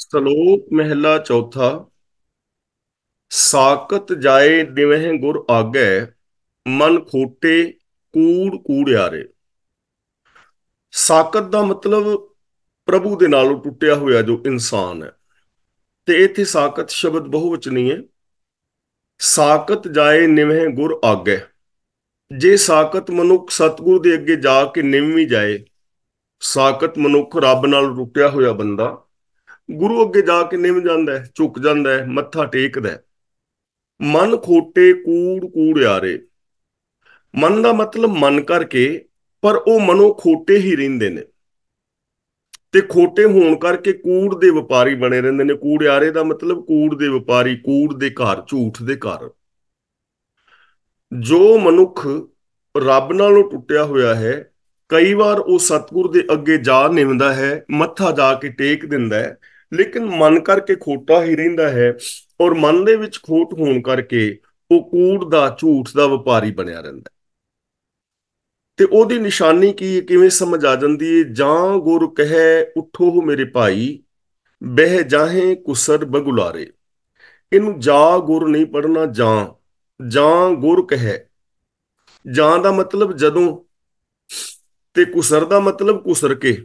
ਸ਼ਲੋਕ ਮਹਿਲਾ ਚੌਥਾ ਸਾਕਤ ਜਾਏ ਦਿਵਹਿ ਗੁਰ ਆਗੇ ਮਨ ਖੋਟੇ ਕੂੜ ਕੂੜਿਆਰੇ ਸਾਕਤ ਦਾ ਮਤਲਬ ਪ੍ਰਭੂ ਦੇ ਨਾਲੋਂ ਟੁੱਟਿਆ ਹੋਇਆ ਜੋ ਇਨਸਾਨ ਹੈ ਤੇ ਇੱਥੇ ਸਾਕਤ ਸ਼ਬਦ ਬਹੁਵਚਨੀ ਹੈ ਸਾਕਤ ਜਾਏ ਨਿਵਹਿ ਗੁਰ ਆਗੇ ਜੇ ਸਾਕਤ ਮਨੁੱਖ ਸਤਗੁਰੂ ਦੇ ਅੱਗੇ ਜਾ ਕੇ ਨਿਮਵੀ ਜਾਏ ਸਾਕਤ ਮਨੁੱਖ ਰੱਬ ਨਾਲ ਟੁੱਟਿਆ ਹੋਇਆ ਬੰਦਾ ਗੁਰੂ ਅੱਗੇ ਜਾ ਕੇ ਨਿਮ ਜਾਂਦਾ ਹੈ ਝੁਕ ਜਾਂਦਾ ਹੈ ਮੱਥਾ ਟੇਕਦਾ ਹੈ ਮਨ ਖੋਟੇ ਕੂੜ ਕੂੜ ਯਾਰੇ ਮਨ ਦਾ ਮਤਲਬ ਮਨ ਕਰਕੇ ਪਰ ਉਹ ਮਨੋ ਖੋਟੇ ਹੀ ਰਹਿੰਦੇ ਨੇ ਤੇ ਖੋਟੇ ਹੋਣ ਕਰਕੇ ਕੂੜ ਦੇ ਵਪਾਰੀ ਬਣੇ ਰਹਿੰਦੇ ਨੇ ਕੂੜ ਯਾਰੇ ਦਾ ਮਤਲਬ ਕੂੜ ਦੇ ਵਪਾਰੀ ਕੂੜ ਦੇ ਘਰ ਝੂਠ ਦੇ ਘਰ ਜੋ ਮਨੁੱਖ ਰੱਬ ਨਾਲੋਂ ਟੁੱਟਿਆ ਹੋਇਆ ਹੈ ਕਈ ਵਾਰ ਉਹ ਸਤਿਗੁਰ ਦੇ ਅੱਗੇ ਜਾ ਨਿਮਦਾ ਹੈ ਮੱਥਾ ਜਾ ਕੇ ਟੇਕ ਦਿੰਦਾ ਹੈ ਲੇਕਿਨ ਮਨ ਕਰਕੇ ਖੋਟਾ ਹੀ ਰਹਿੰਦਾ ਹੈ ਔਰ ਮਨ ਦੇ ਵਿੱਚ ਖੋਟ ਹੋਣ ਕਰਕੇ ਉਹ ਕੂੜ ਦਾ ਝੂਠ ਦਾ ਵਪਾਰੀ ਬਣਿਆ ਰਹਿੰਦਾ ਤੇ ਉਹਦੀ ਨਿਸ਼ਾਨੀ ਕੀ ਕਿਵੇਂ ਸਮਝ ਆ ਜਾਂਦੀ ਹੈ ਜਾਂ ਗੁਰ ਕਹੇ ਉਠੋ ਹੋ ਮੇਰੇ ਭਾਈ ਬਹਿ ਜਾਹੇ ਕੁਸਰ ਬਗੁਲਾਰੇ ਇਹਨੂੰ ਜਾ ਗੁਰ ਨਹੀਂ ਪੜਨਾ ਜਾਂ ਜਾਂ ਗੁਰ ਕਹੇ ਜਾਂ ਦਾ ਮਤਲਬ ਜਦੋਂ ਤੇ ਕੁਸਰ ਦਾ ਮਤਲਬ ਕੁਸਰ ਕੇ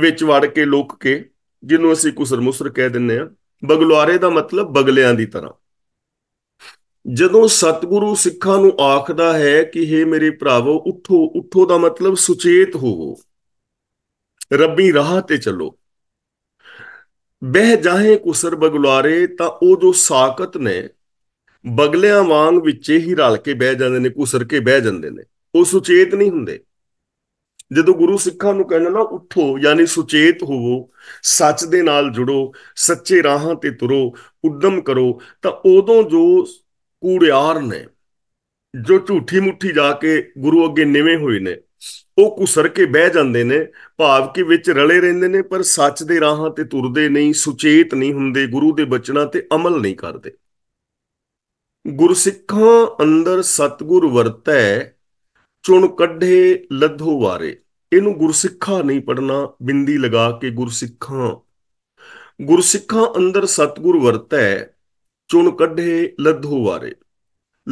ਵਿੱਚ ਵੜ ਕੇ ਲੁਕ ਕੇ ਜਿਹਨੂੰ ਅਸੀਂ ਮੁਸਰ ਕਹਿ ਦਿੰਨੇ ਆ ਬਗਲਵਾਰੇ ਦਾ ਮਤਲਬ ਬਗਲਿਆਂ ਦੀ ਤਰ੍ਹਾਂ ਜਦੋਂ ਸਤਿਗੁਰੂ ਸਿੱਖਾਂ ਨੂੰ ਆਖਦਾ ਹੈ ਕਿ हे ਮੇਰੇ ਭਰਾਵੋ ਉਠੋ ਉਠੋ ਦਾ ਮਤਲਬ ਸੁਚੇਤ ਹੋਵੋ ਰੱਬੀ ਰਾਹ ਤੇ ਚੱਲੋ ਬਹਿ ਜਾਹੇ ਕੁਸਰ ਬਗਲਾਰੇ ਤਾਂ ਉਹ ਜੋ ਸਾਕਤ ਨੇ ਬਗਲਿਆਂ ਵਾਂਗ ਵਿੱਚੇ ਹੀ ਰਲ ਕੇ ਬਹਿ ਜਾਂਦੇ ਨੇ ਕੁਸਰ ਕੇ ਬਹਿ ਜਾਂਦੇ ਨੇ ਉਹ ਸੁਚੇਤ ਨਹੀਂ ਹੁੰਦੇ ਜਦੋਂ ਗੁਰੂ ਸਿੱਖਾਂ ਨੂੰ ਕਹਿੰਦਾ ਨਾ ਉੱਠੋ ਯਾਨੀ ਸੁਚੇਤ ਹੋਵੋ ਸੱਚ ਦੇ ਨਾਲ ਜੁੜੋ ਸੱਚੇ ਰਾਹਾਂ ਤੇ ਤੁਰੋ ਉਦਮ ਕਰੋ ਤਾਂ ਉਦੋਂ ਜੋ ਕੂੜਿਆਰ ਨੇ ਜੋ ਝੂਠੀ ਮੁੱਠੀ ਜਾ ਕੇ ਗੁਰੂ ਅੱਗੇ ਨਿਵੇਂ ਹੋਏ ਨੇ ਉਹ ਕੁਸਰ ਕੇ ਬਹਿ ਜਾਂਦੇ ਨੇ ਭਾਵ ਕਿ ਵਿੱਚ ਰਲੇ ਰਹਿੰਦੇ ਨੇ ਪਰ ਸੱਚ ਦੇ ਰਾਹਾਂ ਤੇ ਤੁਰਦੇ ਨਹੀਂ ਸੁਚੇਤ ਨਹੀਂ ਹੁੰਦੇ ਗੁਰੂ ਦੇ ਬਚਨਾਂ ਤੇ ਅਮਲ ਨਹੀਂ ਕਰਦੇ ਗੁਰਸਿੱਖਾਂ ਅੰਦਰ ਸਤਗੁਰ ਵਰਤੈ ਚੁਣ ਕੱਢੇ ਲੱਧੋ ਵਾਰੇ ਇਹਨੂੰ ਗੁਰਸਿੱਖਾ ਨਹੀਂ ਪੜਨਾ ਬਿੰਦੀ ਲਗਾ ਕੇ ਗੁਰਸਿੱਖਾਂ ਗੁਰਸਿੱਖਾਂ ਅੰਦਰ ਸਤਗੁਰ ਵਰਤੈ ਚੁਣ ਕੱਢੇ ਲੱਧੋ ਵਾਰੇ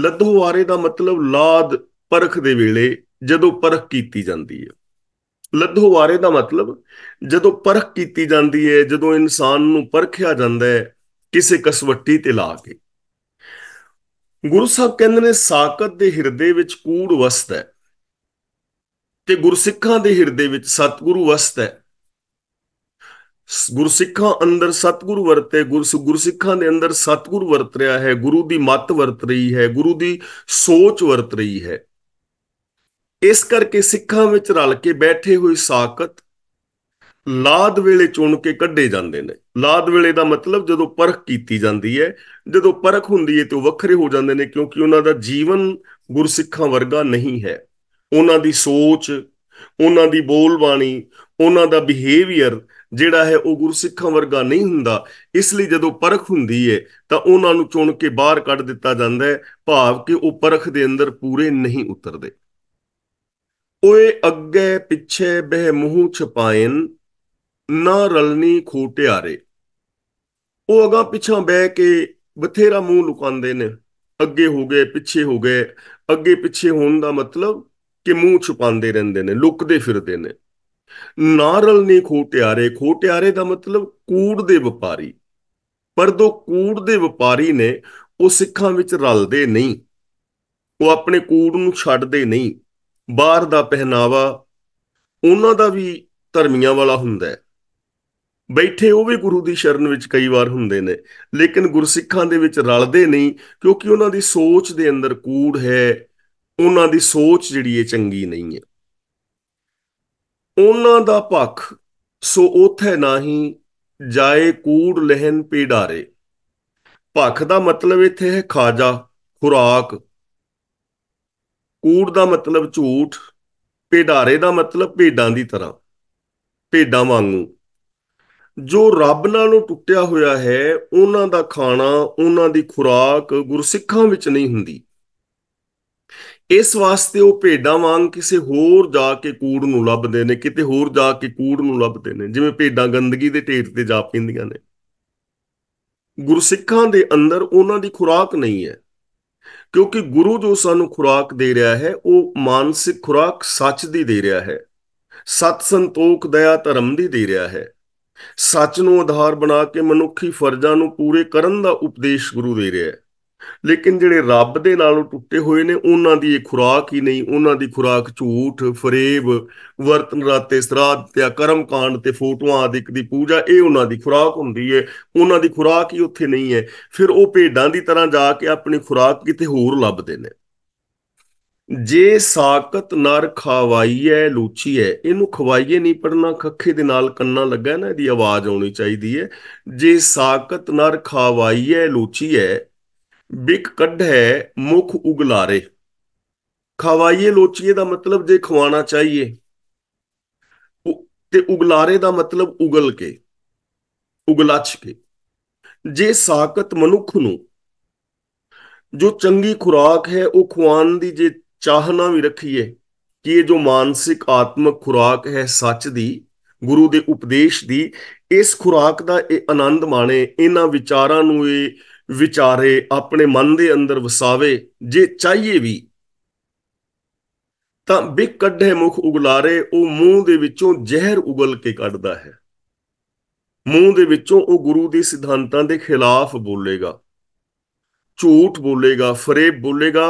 ਲੱਧੋ ਵਾਰੇ ਦਾ ਮਤਲਬ ਲਾਦ ਪਰਖ ਦੇ ਵੇਲੇ ਜਦੋਂ ਪਰਖ ਕੀਤੀ ਜਾਂਦੀ ਹੈ ਲੱਧੋ ਵਾਰੇ ਦਾ ਮਤਲਬ ਜਦੋਂ ਪਰਖ ਕੀਤੀ ਜਾਂਦੀ ਹੈ ਜਦੋਂ ਇਨਸਾਨ ਨੂੰ ਪਰਖਿਆ ਜਾਂਦਾ ਹੈ ਕਿਸੇ ਕਸਵੱਟੀ ਤੇ ਲਾ ਕੇ ਗੁਰੂ ਸਾਹਿਬ ਕਹਿੰਦੇ ਨੇ ਸਾਕਤ ਦੇ ਹਿਰਦੇ ਵਿੱਚ ਕੂੜ ਵਸਦਾ ਹੈ ਤੇ ਗੁਰਸਿੱਖਾਂ ਦੇ ਹਿਰਦੇ ਵਿੱਚ ਸਤਿਗੁਰੂ ਵਸਤ ਹੈ ਗੁਰਸਿੱਖਾਂ ਅੰਦਰ ਸਤਿਗੁਰੂ ਵਰਤੇ ਗੁਰਸ ਗੁਰਸਿੱਖਾਂ ਦੇ ਅੰਦਰ ਸਤਿਗੁਰੂ ਵਰਤ ਰਿਹਾ ਹੈ ਗੁਰੂ ਦੀ ਮੱਤ ਵਰਤ ਰਹੀ ਹੈ ਗੁਰੂ ਦੀ ਸੋਚ ਵਰਤ ਰਹੀ ਹੈ ਇਸ ਕਰਕੇ ਸਿੱਖਾਂ ਵਿੱਚ ਰਲ ਕੇ ਬੈਠੇ ਹੋਏ ਸਾਖਤ ਲਾਦ ਵੇਲੇ ਚੁਣ ਕੇ ਕੱਢੇ ਜਾਂਦੇ ਨੇ ਲਾਦ ਵੇਲੇ ਦਾ ਮਤਲਬ ਜਦੋਂ ਪਰਖ ਕੀਤੀ ਜਾਂਦੀ ਹੈ ਜਦੋਂ ਪਰਖ ਹੁੰਦੀ ਹੈ ਤੇ ਉਹ ਵੱਖਰੇ ਹੋ ਜਾਂਦੇ ਨੇ ਕਿਉਂਕਿ ਉਹਨਾਂ ਦਾ ਜੀਵਨ ਗੁਰਸਿੱਖਾਂ ਵਰਗਾ ਨਹੀਂ ਹੈ ਉਹਨਾਂ ਦੀ ਸੋਚ ਉਹਨਾਂ ਦੀ ਬੋਲਬਾਣੀ ਉਹਨਾਂ ਦਾ ਬਿਹੇਵੀਅਰ ਜਿਹੜਾ ਹੈ ਉਹ ਗੁਰਸਿੱਖਾਂ ਵਰਗਾ ਨਹੀਂ ਹੁੰਦਾ ਇਸ ਲਈ ਜਦੋਂ ਪਰਖ ਹੁੰਦੀ ਹੈ ਤਾਂ ਉਹਨਾਂ ਨੂੰ ਚੁਣ ਕੇ ਬਾਹਰ ਕੱਢ ਦਿੱਤਾ ਜਾਂਦਾ ਹੈ ਭਾਵ ਕਿ ਉਹ ਪਰਖ ਦੇ ਅੰਦਰ ਪੂਰੇ ਨਹੀਂ ਉਤਰਦੇ ਓਏ ਅੱਗੇ ਪਿੱਛੇ ਬਹਿ ਮੂੰਹ ਛਪਾਇਨ ਨਾ ਰਲਨੀ ਖੋਟਿਆਰੇ ਉਹ ਅਗਾ ਪਿੱਛਾ ਬਹਿ ਕੇ ਬਥੇਰਾ ਮੂੰਹ ਲੁਕਾਉਂਦੇ ਨੇ ਅੱਗੇ ਹੋ ਗਏ ਪਿੱਛੇ ਹੋ ਗਏ ਅੱਗੇ ਪਿੱਛੇ ਹੋਣ ਦਾ ਮਤਲਬ ਕਿ ਮੂੰਹ ਛੁਪਾਉਂਦੇ ਰਹਿੰਦੇ ਨੇ ਲੁਕਦੇ ਫਿਰਦੇ ਨੇ ਨਾਰਲ ਨਹੀਂ ਖੋਟਿਆਰੇ ਖੋਟਿਆਰੇ ਦਾ ਮਤਲਬ ਕੂੜ ਦੇ ਵਪਾਰੀ ਪਰ ਦੋ ਕੂੜ ਦੇ ਵਪਾਰੀ ਨੇ ਉਹ ਸਿੱਖਾਂ ਵਿੱਚ ਰਲਦੇ ਨਹੀਂ ਉਹ ਆਪਣੇ ਕੂੜ ਨੂੰ ਛੱਡਦੇ ਨਹੀਂ ਬਾਹਰ ਦਾ ਪਹਿਨਾਵਾ ਉਹਨਾਂ ਦਾ ਵੀ ਧਰਮੀਆਂ ਵਾਲਾ ਹੁੰਦਾ ਹੈ ਬੈਠੇ ਉਹ ਵੀ ਗੁਰੂ ਦੀ ਸ਼ਰਨ ਵਿੱਚ ਕਈ ਵਾਰ ਹੁੰਦੇ ਨੇ ਲੇਕਿਨ ਗੁਰਸਿੱਖਾਂ ਦੇ ਵਿੱਚ ਰਲਦੇ ਨਹੀਂ ਕਿਉਂਕਿ ਉਹਨਾਂ ਦੀ ਸੋਚ ਦੇ ਅੰਦਰ ਕੂੜ ਹੈ ਉਹਨਾਂ ਦੀ ਸੋਚ ਜਿਹੜੀ ਇਹ ਚੰਗੀ ਨਹੀਂ ਹੈ ਉਹਨਾਂ ਦਾ ਪੱਖ ਸੋ ਉਥੇ ਨਹੀਂ ਜਾਏ ਕੂੜ ਲਹਿਨ ਪੀੜਾਰੇ ਪੱਖ ਦਾ ਮਤਲਬ ਇੱਥੇ ਹੈ ਖਾਜਾ ਖੁਰਾਕ ਕੂੜ ਦਾ ਮਤਲਬ ਝੂਠ ਪੀੜਾਰੇ ਦਾ ਮਤਲਬ ਭੇਡਾਂ ਦੀ ਤਰ੍ਹਾਂ ਭੇਡਾਂ ਵਾਂਗੂ ਜੋ ਰੱਬ ਨਾਲੋਂ ਟੁੱਟਿਆ ਹੋਇਆ ਹੈ ਉਹਨਾਂ ਦਾ ਖਾਣਾ ਉਹਨਾਂ ਦੀ ਖੁਰਾਕ ਗੁਰਸਿੱਖਾਂ ਵਿੱਚ ਨਹੀਂ ਹੁੰਦੀ ਇਸ ਵਾਸਤੇ ਉਹ ਭੇਡਾਂ ਵਾਂਗ ਕਿਸੇ ਹੋਰ ਜਾ ਕੇ ਕੂੜ ਨੂੰ ਲੱਭਦੇ ਨੇ ਕਿਤੇ ਹੋਰ ਜਾ ਕੇ ਕੂੜ ਨੂੰ ਲੱਭਦੇ ਨੇ ਜਿਵੇਂ ਭੇਡਾਂ ਗੰਦਗੀ ਦੇ ਢੇਰ ਤੇ ਜਾ ਪੈਂਦੀਆਂ ਨੇ ਗੁਰਸਿੱਖਾਂ ਦੇ ਅੰਦਰ ਉਹਨਾਂ ਦੀ ਖੁਰਾਕ ਨਹੀਂ ਹੈ ਕਿਉਂਕਿ ਗੁਰੂ ਜੋ ਸਾਨੂੰ ਖੁਰਾਕ ਦੇ ਰਿਹਾ ਹੈ ਉਹ ਮਾਨਸਿਕ ਖੁਰਾਕ ਸੱਚ ਦੀ ਦੇ ਰਿਹਾ ਹੈ ਸਤ ਸੰਤੋਖ ਦਇਆ ਧਰਮ ਦੀ ਦੇ ਰਿਹਾ ਹੈ ਸੱਚ ਨੂੰ ਆਧਾਰ ਬਣਾ ਕੇ ਮਨੁੱਖੀ ਫਰਜ਼ਾਂ ਨੂੰ ਪੂਰੇ ਕਰਨ ਦਾ ਉਪਦੇਸ਼ ਗੁਰੂ ਦੇ ਰਿਹਾ ਹੈ ਲੇਕਿਨ ਜਿਹੜੇ ਰੱਬ ਦੇ ਨਾਲੋਂ ਟੁੱਟੇ ਹੋਏ ਨੇ ਉਹਨਾਂ ਦੀ ਇਹ ਖੁਰਾਕ ਹੀ ਨਹੀਂ ਉਹਨਾਂ ਦੀ ਖੁਰਾਕ ਝੂਠ ਫਰੇਬ ਵਰਤਨ ਰਾਤੇ ਸਰਾਦ ਤੇ ਕਰਮ ਕਾਂਡ ਤੇ ਫੋਟੋਆਂ ਆਦਿਕ ਦੀ ਪੂਜਾ ਇਹ ਉਹਨਾਂ ਦੀ ਖੁਰਾਕ ਹੁੰਦੀ ਹੈ ਉਹਨਾਂ ਦੀ ਖੁਰਾਕ ਹੀ ਉੱਥੇ ਨਹੀਂ ਹੈ ਫਿਰ ਉਹ ਭੇਡਾਂ ਦੀ ਤਰ੍ਹਾਂ ਜਾ ਕੇ ਆਪਣੀ ਖੁਰਾਕ ਕਿਤੇ ਹੋਰ ਲੱਭਦੇ ਨੇ ਜੇ ਸਾਕਤ ਨਰ ਲੂਚੀ ਲੂਚੀਐ ਇਹਨੂੰ ਖਵਾਈਏ ਨਹੀਂ ਪੜਨਾ ਖੱਖੇ ਦੇ ਨਾਲ ਕੰਨਾਂ ਲੱਗਾ ਨਾ ਇਹਦੀ ਆਵਾਜ਼ ਆਉਣੀ ਚਾਹੀਦੀ ਹੈ ਜੇ ਸਾਕਤ ਨਰ ਲੂਚੀ ਲੂਚੀਐ ਬਿਕ ਕੱਢੈ ਮੁਖ ਉਗਲਾਰੇ ਖਵਾਈਏ ਲੋਚੀਏ ਦਾ ਮਤਲਬ ਜੇ ਖਵਾਣਾ ਚਾਹੀਏ ਤੇ ਉਗਲਾਰੇ ਦਾ ਮਤਲਬ ਉਗਲ ਕੇ ਉਗਲਾਛ ਕੇ ਜੇ ਸਾਕਤ ਮਨੁੱਖ ਨੂੰ ਜੋ ਚੰਗੀ ਖੁਰਾਕ ਹੈ ਉਹ ਖਵਾਨ ਦੀ ਜੇ ਚਾਹਨਾ ਵੀ ਰੱਖੀਏ ਕਿ ਇਹ ਜੋ ਮਾਨਸਿਕ ਆਤਮਕ ਖੁਰਾਕ ਹੈ ਸੱਚ ਦੀ ਗੁਰੂ ਦੇ ਉਪਦੇਸ਼ ਦੀ ਇਸ ਖੁਰਾਕ ਦਾ ਇਹ ਆਨੰਦ ਮਾਣੇ ਇਹਨਾਂ ਵਿਚਾਰਾਂ ਨੂੰ ਇਹ ਵਿਚਾਰੇ ਆਪਣੇ ਮਨ ਦੇ ਅੰਦਰ ਵਸਾਵੇ ਜੇ ਚਾਹੀਏ ਵੀ ਤਾਂ ਬਿਕ ਕੱਢੇ ਮੁਖ ਉਗਲਾਰੇ ਉਹ ਮੂੰਹ ਦੇ ਵਿੱਚੋਂ ਜ਼ਹਿਰ ਉਗਲ ਕੇ ਕੱਢਦਾ ਹੈ ਮੂੰਹ ਦੇ ਵਿੱਚੋਂ ਉਹ ਗੁਰੂ ਦੇ ਸਿਧਾਂਤਾਂ ਦੇ ਖਿਲਾਫ ਬੋਲੇਗਾ ਝੂਠ ਬੋਲੇਗਾ ਫਰੇਬ ਬੋਲੇਗਾ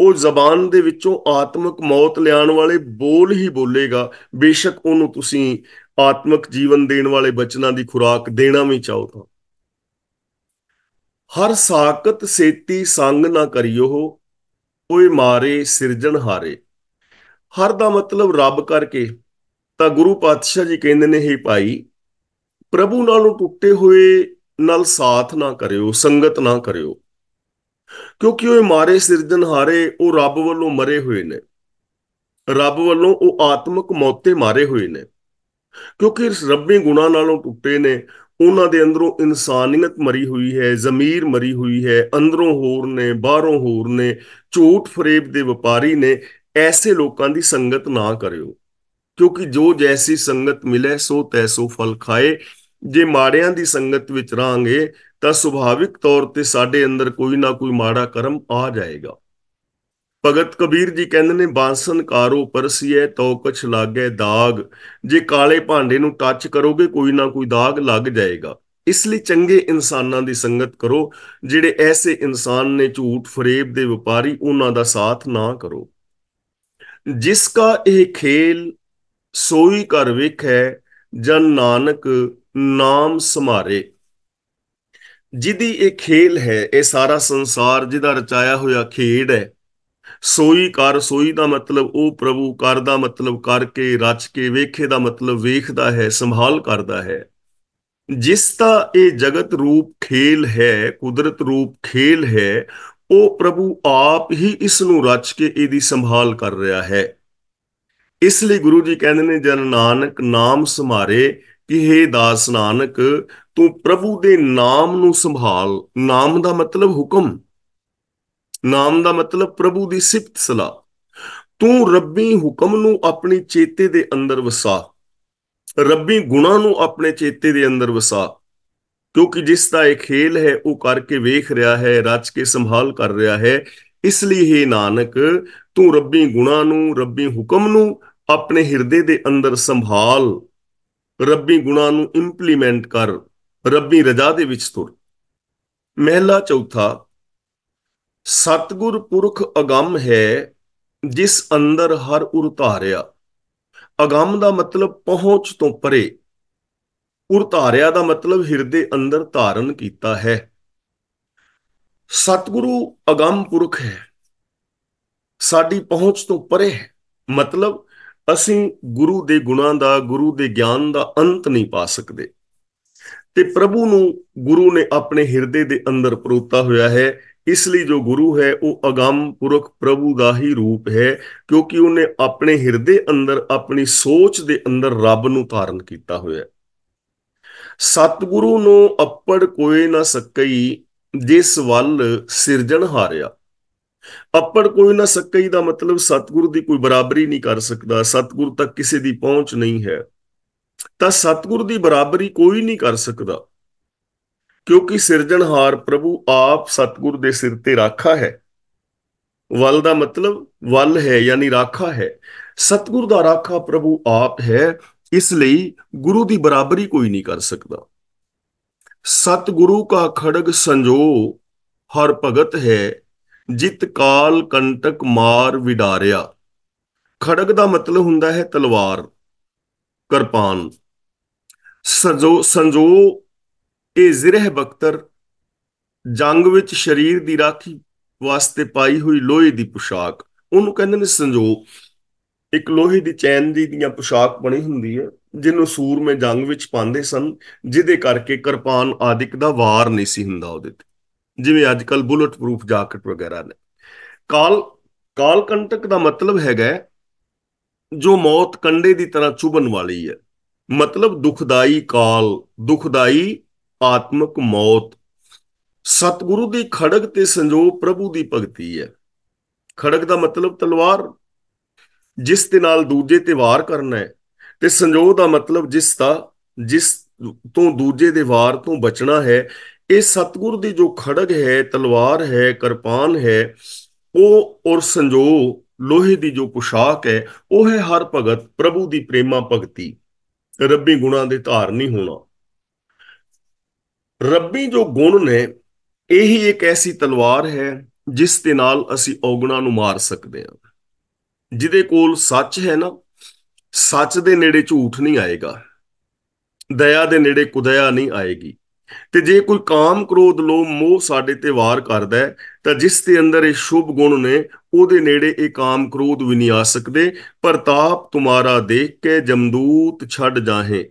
ਉਹ ਜ਼ਬਾਨ ਦੇ ਵਿੱਚੋਂ ਆਤਮਿਕ ਮੌਤ ਲਿਆਉਣ ਵਾਲੇ ਬੋਲ ਹੀ ਬੋਲੇਗਾ ਬੇਸ਼ੱਕ ਉਹਨੂੰ ਤੁਸੀਂ ਆਤਮਿਕ ਜੀਵਨ ਦੇਣ ਵਾਲੇ ਬਚਨਾਂ ਦੀ ਖੁਰਾਕ ਦੇਣਾ ਵੀ ਚਾਹੋ ਤਾਂ ਹਰ ਸਾਕਤ ਸੇਤੀ ਸੰਗ ਨਾ ਕਰਿਓ ਕੋਈ ਮਾਰੇ ਸਿਰਜਣ ਹਾਰੇ ਹਰ ਦਾ ਮਤਲਬ ਰੱਬ ਕਰਕੇ ਤਾਂ ਗੁਰੂ ਪਾਤਸ਼ਾਹ ਜੀ ਕਹਿੰਦੇ ਨੇ ਹੀ ਭਾਈ ਪ੍ਰਭੂ ਨਾਲੋਂ ਟੁੱਟੇ ਹੋਏ ਨਾਲ ਸਾਥ ਨਾ ਕਰਿਓ ਸੰਗਤ ਨਾ ਕਰਿਓ ਕਿਉਂਕਿ ਉਹ ਮਾਰੇ ਸਿਰਜਣ ਹਾਰੇ ਉਹ ਰੱਬ ਵੱਲੋਂ ਮਰੇ ਹੋਏ ਨੇ ਰੱਬ ਵੱਲੋਂ ਉਹ ਆਤਮਿਕ ਮੌਤੇ ਮਾਰੇ ਹੋਏ ਨੇ ਕਿਉਂਕਿ ਰੱਬੀ ਗੁਣਾ ਨਾਲੋਂ ਟੁੱਟੇ ਨੇ ਉਹਨਾਂ ਦੇ ਅੰਦਰੋਂ ਇਨਸਾਨੀਅਤ ਮਰੀ ਹੋਈ ਹੈ ਜ਼ਮੀਰ ਮਰੀ ਹੋਈ ਹੈ ਅੰਦਰੋਂ ਹੋਰ ਨੇ ਬਾਹਰੋਂ ਹੋਰ ਨੇ ਝੂਠ ਫਰੇਬ ਦੇ ਵਪਾਰੀ ਨੇ ਐਸੇ ਲੋਕਾਂ ਦੀ ਸੰਗਤ ਨਾ ਕਰਿਓ ਕਿਉਂਕਿ ਜੋ ਜੈਸੀ ਸੰਗਤ ਮਿਲੇ ਸੋ ਤੈਸੋ ਫਲ ਖਾਏ ਜੇ ਮਾੜਿਆਂ ਦੀ ਸੰਗਤ ਵਿੱਚ ਰਾਂਗੇ ਤਾਂ ਸੁਭਾਵਿਕ ਤੌਰ ਤੇ ਸਾਡੇ ਅੰਦਰ ਕੋਈ ਨਾ ਕੋਈ ਮਾੜਾ ਕਰਮ ਆ ਜਾਏਗਾ ਭਗਤ ਕਬੀਰ ਜੀ ਕਹਿੰਦੇ ਨੇ ਬਾਂਸਨ ਕਾਰੋ ਪਰਸੀਏ ਤੋ ਕੁਛ ਲਾਗੇ ਦਾਗ ਜੇ ਕਾਲੇ ਭਾਂਡੇ ਨੂੰ ਟੱਚ ਕਰੋਗੇ ਕੋਈ ਨਾ ਕੋਈ ਦਾਗ ਲੱਗ ਜਾਏਗਾ ਇਸ ਲਈ ਚੰਗੇ ਇਨਸਾਨਾਂ ਦੀ ਸੰਗਤ ਕਰੋ ਜਿਹੜੇ ਐਸੇ ਇਨਸਾਨ ਨੇ ਝੂਠ ਫਰੇਬ ਦੇ ਵਪਾਰੀ ਉਹਨਾਂ ਦਾ ਸਾਥ ਨਾ ਕਰੋ ਜਿਸ ਕਾ ਇਹ ਖੇਲ ਸੋਈ ਕਰ ਵਿਖੇ ਜਨ ਨਾਨਕ ਨਾਮ ਸਮਾਰੇ ਜਿਹਦੀ ਇਹ ਖੇਲ ਹੈ ਇਹ ਸਾਰਾ ਸੰਸਾਰ ਜਿਹਦਾ ਰਚਾਇਆ ਹੋਇਆ ਖੇਡ ਹੈ ਸੋਈ ਕਰ ਸੋਈ ਦਾ ਮਤਲਬ ਉਹ ਪ੍ਰਭੂ ਕਰ ਦਾ ਮਤਲਬ ਕਰਕੇ ਰਚ ਕੇ ਵੇਖੇ ਦਾ ਮਤਲਬ ਵੇਖਦਾ ਹੈ ਸੰਭਾਲ ਕਰਦਾ ਹੈ ਜਿਸ ਦਾ ਇਹ ਜਗਤ ਰੂਪ ਖੇਲ ਹੈ ਕੁਦਰਤ ਰੂਪ ਖੇਲ ਹੈ ਉਹ ਪ੍ਰਭੂ ਆਪ ਹੀ ਇਸ ਨੂੰ ਰਚ ਕੇ ਇਹਦੀ ਸੰਭਾਲ ਕਰ ਰਿਹਾ ਹੈ ਇਸ ਲਈ ਗੁਰੂ ਜੀ ਕਹਿੰਦੇ ਨੇ ਜਨ ਨਾਨਕ ਨਾਮ ਸਮਾਰੇ ਕਿ हे ਦਾਸ ਨਾਨਕ ਤੂੰ ਪ੍ਰਭੂ ਦੇ ਨਾਮ ਨੂੰ ਸੰਭਾਲ ਨਾਮ ਦਾ ਮਤਲਬ ਹੁਕਮ ਨਾਮ ਦਾ ਮਤਲਬ ਪ੍ਰਭੂ ਦੀ ਸਿਫਤ ਸਲਾਹ ਤੂੰ ਰੱਬੀ ਹੁਕਮ ਨੂੰ ਆਪਣੀ ਚੇਤੇ ਦੇ ਅੰਦਰ ਵਸਾ ਰੱਬੀ ਗੁਣਾ ਨੂੰ ਆਪਣੇ ਚੇਤੇ ਦੇ ਅੰਦਰ ਵਸਾ ਕਿਉਂਕਿ ਜਿਸ ਦਾ ਇਹ ਖੇਲ ਹੈ ਉਹ ਕਰਕੇ ਵੇਖ ਰਿਹਾ ਹੈ ਰਚ ਕੇ ਸੰਭਾਲ ਕਰ ਰਿਹਾ ਹੈ ਇਸ ਲਈ ਹੈ ਨਾਨਕ ਤੂੰ ਰੱਬੀ ਗੁਣਾ ਨੂੰ ਰੱਬੀ ਹੁਕਮ ਨੂੰ ਆਪਣੇ ਹਿਰਦੇ ਦੇ ਅੰਦਰ ਸੰਭਾਲ ਰੱਬੀ ਗੁਣਾ ਨੂੰ ਇੰਪਲੀਮੈਂਟ ਕਰ ਰੱਬੀ ਰਜ਼ਾ ਦੇ ਵਿੱਚ ਤੁਰ ਮਹਿਲਾ ਚੌਥਾ ਸਤਗੁਰ ਪੁਰਖ ਅਗੰਮ ਹੈ ਜਿਸ ਅੰਦਰ ਹਰ ਉਰਤਾਰਿਆ ਅਗੰਮ ਦਾ ਮਤਲਬ ਪਹੁੰਚ ਤੋਂ ਪਰੇ ਉਰਤਾਰਿਆ ਦਾ ਮਤਲਬ ਹਿਰਦੇ ਅੰਦਰ ਧਾਰਨ ਕੀਤਾ ਹੈ ਸਤਗੁਰੂ ਅਗੰਮ ਪੁਰਖ ਹੈ ਸਾਡੀ ਪਹੁੰਚ ਤੋਂ ਪਰੇ ਹੈ ਮਤਲਬ ਅਸੀਂ ਗੁਰੂ ਦੇ ਗੁਣਾਂ ਦਾ ਗੁਰੂ ਦੇ ਗਿਆਨ ਦਾ ਅੰਤ ਨਹੀਂ ਪਾ ਸਕਦੇ ਤੇ ਪ੍ਰਭੂ ਨੂੰ ਗੁਰੂ ਨੇ ਆਪਣੇ ਹਿਰਦੇ ਦੇ ਅੰਦਰ ਪਰੋਤਾ ਹੋਇਆ ਹੈ ਇਸ ਲਈ ਜੋ ਗੁਰੂ ਹੈ ਉਹ ਅਗੰਮ ਪੁਰਖ ਪ੍ਰਭੂ ਦਾ ਹੀ ਰੂਪ ਹੈ ਕਿਉਂਕਿ ਉਹਨੇ ਆਪਣੇ ਹਿਰਦੇ ਅੰਦਰ ਆਪਣੀ ਸੋਚ ਦੇ ਅੰਦਰ ਰੱਬ ਨੂੰ ਧਾਰਨ ਕੀਤਾ ਹੋਇਆ ਸਤਿਗੁਰੂ ਨੂੰ ਅੱਪੜ ਕੋਈ ਨਾ ਸਕਈ ਜਿਸ ਵੱਲ ਸਿਰਜਣ ਹਾਰਿਆ ਅੱਪੜ ਕੋਈ ਨਾ ਸਕਈ ਦਾ ਮਤਲਬ ਸਤਿਗੁਰੂ ਦੀ ਕੋਈ ਬਰਾਬਰੀ ਨਹੀਂ ਕਰ ਸਕਦਾ ਸਤਿਗੁਰੂ ਤੱਕ ਕਿਸੇ ਦੀ ਪਹੁੰਚ ਨਹੀਂ ਹੈ ਤਾਂ ਸਤਿਗੁਰੂ ਦੀ ਬਰਾਬਰੀ ਕੋਈ ਨਹੀਂ ਕਰ ਸਕਦਾ ਕਿਉਂਕਿ ਸਿਰਜਣਹਾਰ ਪ੍ਰਭੂ ਆਪ ਸਤਗੁਰ ਦੇ ਸਿਰ ਤੇ ਰਾਖਾ ਹੈ ਵੱਲ ਦਾ ਮਤਲਬ ਵੱਲ ਹੈ ਯਾਨੀ ਰਾਖਾ ਹੈ ਸਤਗੁਰ ਦਾ ਰਾਖਾ ਪ੍ਰਭੂ ਆਪ ਹੈ ਇਸ ਲਈ ਗੁਰੂ ਦੀ ਬਰਾਬਰੀ ਕੋਈ ਨਹੀਂ ਕਰ ਸਕਦਾ ਸਤਗੁਰੂ ਕਾ ਖੜਗ ਸੰਜੋ ਹਰ ਭਗਤ ਹੈ ਜਿਤ ਕਾਲ ਕੰਟਕ ਮਾਰ ਵਿਡਾਰਿਆ ਖੜਗ ਦਾ ਮਤਲਬ ਹੁੰਦਾ ਹੈ ਤਲਵਾਰ ਕਿਰਪਾਨ ਸੰਜੋ ਸੰਜੋ ਇਹ ਜ਼ਿਰਹ ਬਖਤਰ ਜੰਗ ਵਿੱਚ ਸਰੀਰ ਦੀ ਰਾਖੀ ਵਾਸਤੇ ਪਾਈ ਹੋਈ ਲੋਹੇ ਦੀ ਪੁਸ਼ਾਕ ਉਹਨੂੰ ਕਹਿੰਦੇ ਨੇ ਸੰਜੋਗ ਇੱਕ ਲੋਹੇ ਦੀ ਚੈਨ ਦੀ ਦੀਆਂ ਪੁਸ਼ਾਕ ਬਣੀ ਹੁੰਦੀ ਹੈ ਜਿਹਨੂੰ ਸੂਰਮੇ ਜੰਗ ਵਿੱਚ ਪਾਉਂਦੇ ਸਨ ਜਿਹਦੇ ਕਰਕੇ ਕਿਰਪਾਨ ਆਦਿਕ ਦਾ ਵਾਰ ਨਹੀਂ ਸੀ ਹੁੰਦਾ ਉਹਦੇ ਤੇ ਜਿਵੇਂ ਅੱਜ ਕੱਲ ਬੁਲਟ ਪ੍ਰੂਫ ਜੈਕਟ ਵਗੈਰਾ ਨੇ ਕਾਲ ਕਾਲ ਕੰਟਕ ਦਾ ਮਤਲਬ ਹੈਗਾ ਜੋ ਮੌਤ ਕੰਡੇ ਦੀ ਤਰ੍ਹਾਂ ਚੁਬਨ ਵਾਲੀ ਹੈ ਮਤਲਬ ਦੁਖਦਾਈ ਕਾਲ ਦੁਖਦਾਈ ਆਤਮਿਕ ਮੌਤ ਸਤਿਗੁਰੂ ਦੀ ਖੜਗ ਤੇ ਸੰਜੋਗ ਪ੍ਰਭੂ ਦੀ ਭਗਤੀ ਹੈ ਖੜਗ ਦਾ ਮਤਲਬ ਤਲਵਾਰ ਜਿਸ ਦੇ ਨਾਲ ਦੂਜੇ ਤੇ ਵਾਰ ਕਰਨਾ ਹੈ ਤੇ ਸੰਜੋਗ ਦਾ ਮਤਲਬ ਜਿਸ ਦਾ ਜਿਸ ਤੋਂ ਦੂਜੇ ਦੇ ਵਾਰ ਤੋਂ ਬਚਣਾ ਹੈ ਇਹ ਸਤਿਗੁਰ ਦੀ ਜੋ ਖੜਗ ਹੈ ਤਲਵਾਰ ਹੈ ਕਿਰਪਾਨ ਹੈ ਉਹ ਔਰ ਸੰਜੋਗ ਲੋਹੇ ਦੀ ਜੋ ਪੁਸ਼ਾਕ ਹੈ ਉਹ ਹੈ ਹਰ ਭਗਤ ਪ੍ਰਭੂ ਦੀ ਪ੍ਰੇਮਾ ਭਗਤੀ ਰੱਬੀ ਗੁਣਾ ਦੇ ਧਾਰਨੀ ਹੋਣਾ ਰੱਬੀ ਜੋ ਗੁਣ ਨੇ ਇਹੀ ਇੱਕ ਐਸੀ ਤਲਵਾਰ ਹੈ ਜਿਸ ਦੇ ਨਾਲ ਅਸੀਂ ਔਗਣਾ ਨੂੰ ਮਾਰ ਸਕਦੇ ਹਾਂ ਜਿਹਦੇ ਕੋਲ ਸੱਚ ਹੈ ਨਾ ਸੱਚ ਦੇ ਨੇੜੇ ਝੂਠ ਨਹੀਂ ਆਏਗਾ ਦਇਆ ਦੇ ਨੇੜੇ ਕੁਦਇਆ ਨਹੀਂ ਆਏਗੀ ਤੇ ਜੇ ਕੋਈ ਕਾਮ ਕ੍ਰੋਧ ਲੋਭ ਮੋਹ ਸਾਡੇ ਤੇ ਵਾਰ ਕਰਦਾ ਹੈ ਤਾਂ ਜਿਸ ਦੇ ਅੰਦਰ ਇਹ ਸ਼ੁਭ ਗੁਣ ਨੇ ਉਹਦੇ ਨੇੜੇ ਇਹ ਕਾਮ ਕ੍ਰੋਧ ਵੀ ਨਹੀਂ ਆ ਸਕਦੇ ਪ੍ਰਤਾਪ ਤੁਮਾਰਾ ਦੇਖ ਕੇ ਜਮਦੂਤ ਛੱਡ ਜਾਹੇ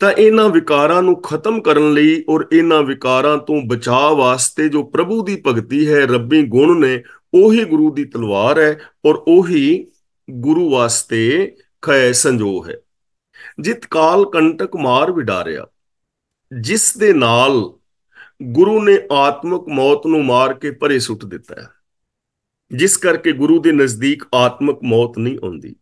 ਤਾਂ ਇਹਨਾਂ ਵਿਕਾਰਾਂ ਨੂੰ ਖਤਮ ਕਰਨ ਲਈ ਔਰ ਇਹਨਾਂ ਵਿਕਾਰਾਂ ਤੋਂ ਬਚਾਅ ਵਾਸਤੇ ਜੋ ਪ੍ਰਭੂ ਦੀ ਭਗਤੀ ਹੈ ਰੱਬੀ ਗੁਣ ਨੇ ਉਹੀ ਗੁਰੂ ਦੀ ਤਲਵਾਰ ਹੈ ਔਰ ਉਹੀ ਗੁਰੂ ਵਾਸਤੇ ਖੈ ਸੰਜੋ ਹੈ ਜਿਤ ਕਾਲ ਕੰਟਕ ਮਾਰ ਵਿਡਾਰਿਆ ਜਿਸ ਦੇ ਨਾਲ ਗੁਰੂ ਨੇ ਆਤਮਕ ਮੌਤ ਨੂੰ ਮਾਰ ਕੇ ਪਰੇ ਸੁੱਟ ਦਿੱਤਾ ਜਿਸ ਕਰਕੇ ਗੁਰੂ ਦੇ ਨਜ਼ਦੀਕ ਆਤਮਕ ਮੌਤ ਨਹੀਂ ਆਉਂਦੀ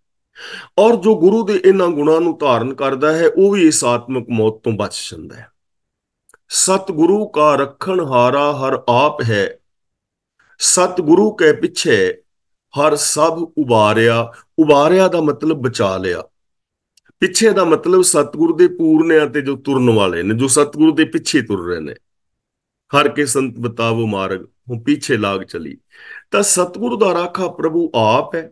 ਔਰ ਜੋ ਗੁਰੂ ਦੇ ਇਹਨਾਂ ਗੁਣਾਂ ਨੂੰ ਧਾਰਨ ਕਰਦਾ ਹੈ ਉਹ ਵੀ ਇਸ ਆਤਮਿਕ ਮੌਤ ਤੋਂ ਬਚ ਜਾਂਦਾ ਹੈ ਸਤਿਗੁਰੂ ਕਾ ਰਖਣ ਹਾਰਾ ਹਰ ਆਪ ਹੈ ਸਤਿਗੁਰੂ ਕੇ ਪਿੱਛੇ ਹਰ ਸਭ ਉਬਾਰਿਆ ਉਬਾਰਿਆ ਦਾ ਮਤਲਬ ਬਚਾ ਲਿਆ ਪਿੱਛੇ ਦਾ ਮਤਲਬ ਸਤਿਗੁਰ ਦੇ ਪੂਰਨਿਆਂ ਤੇ ਜੋ ਤੁਰਨ ਵਾਲੇ ਨੇ ਜੋ ਸਤਿਗੁਰ ਦੇ ਪਿੱਛੇ ਤੁਰ ਰਹੇ ਨੇ ਹਰ ਕੇ ਸੰਤ ਬਤਾਵੋ ਮਾਰਗ ਉਹ ਪਿੱਛੇ ਲਾਗ ਚਲੀ ਤਾਂ ਸਤਿਗੁਰ ਦਾ ਰਾਖਾ ਪ੍ਰਭੂ ਆਪ ਹੈ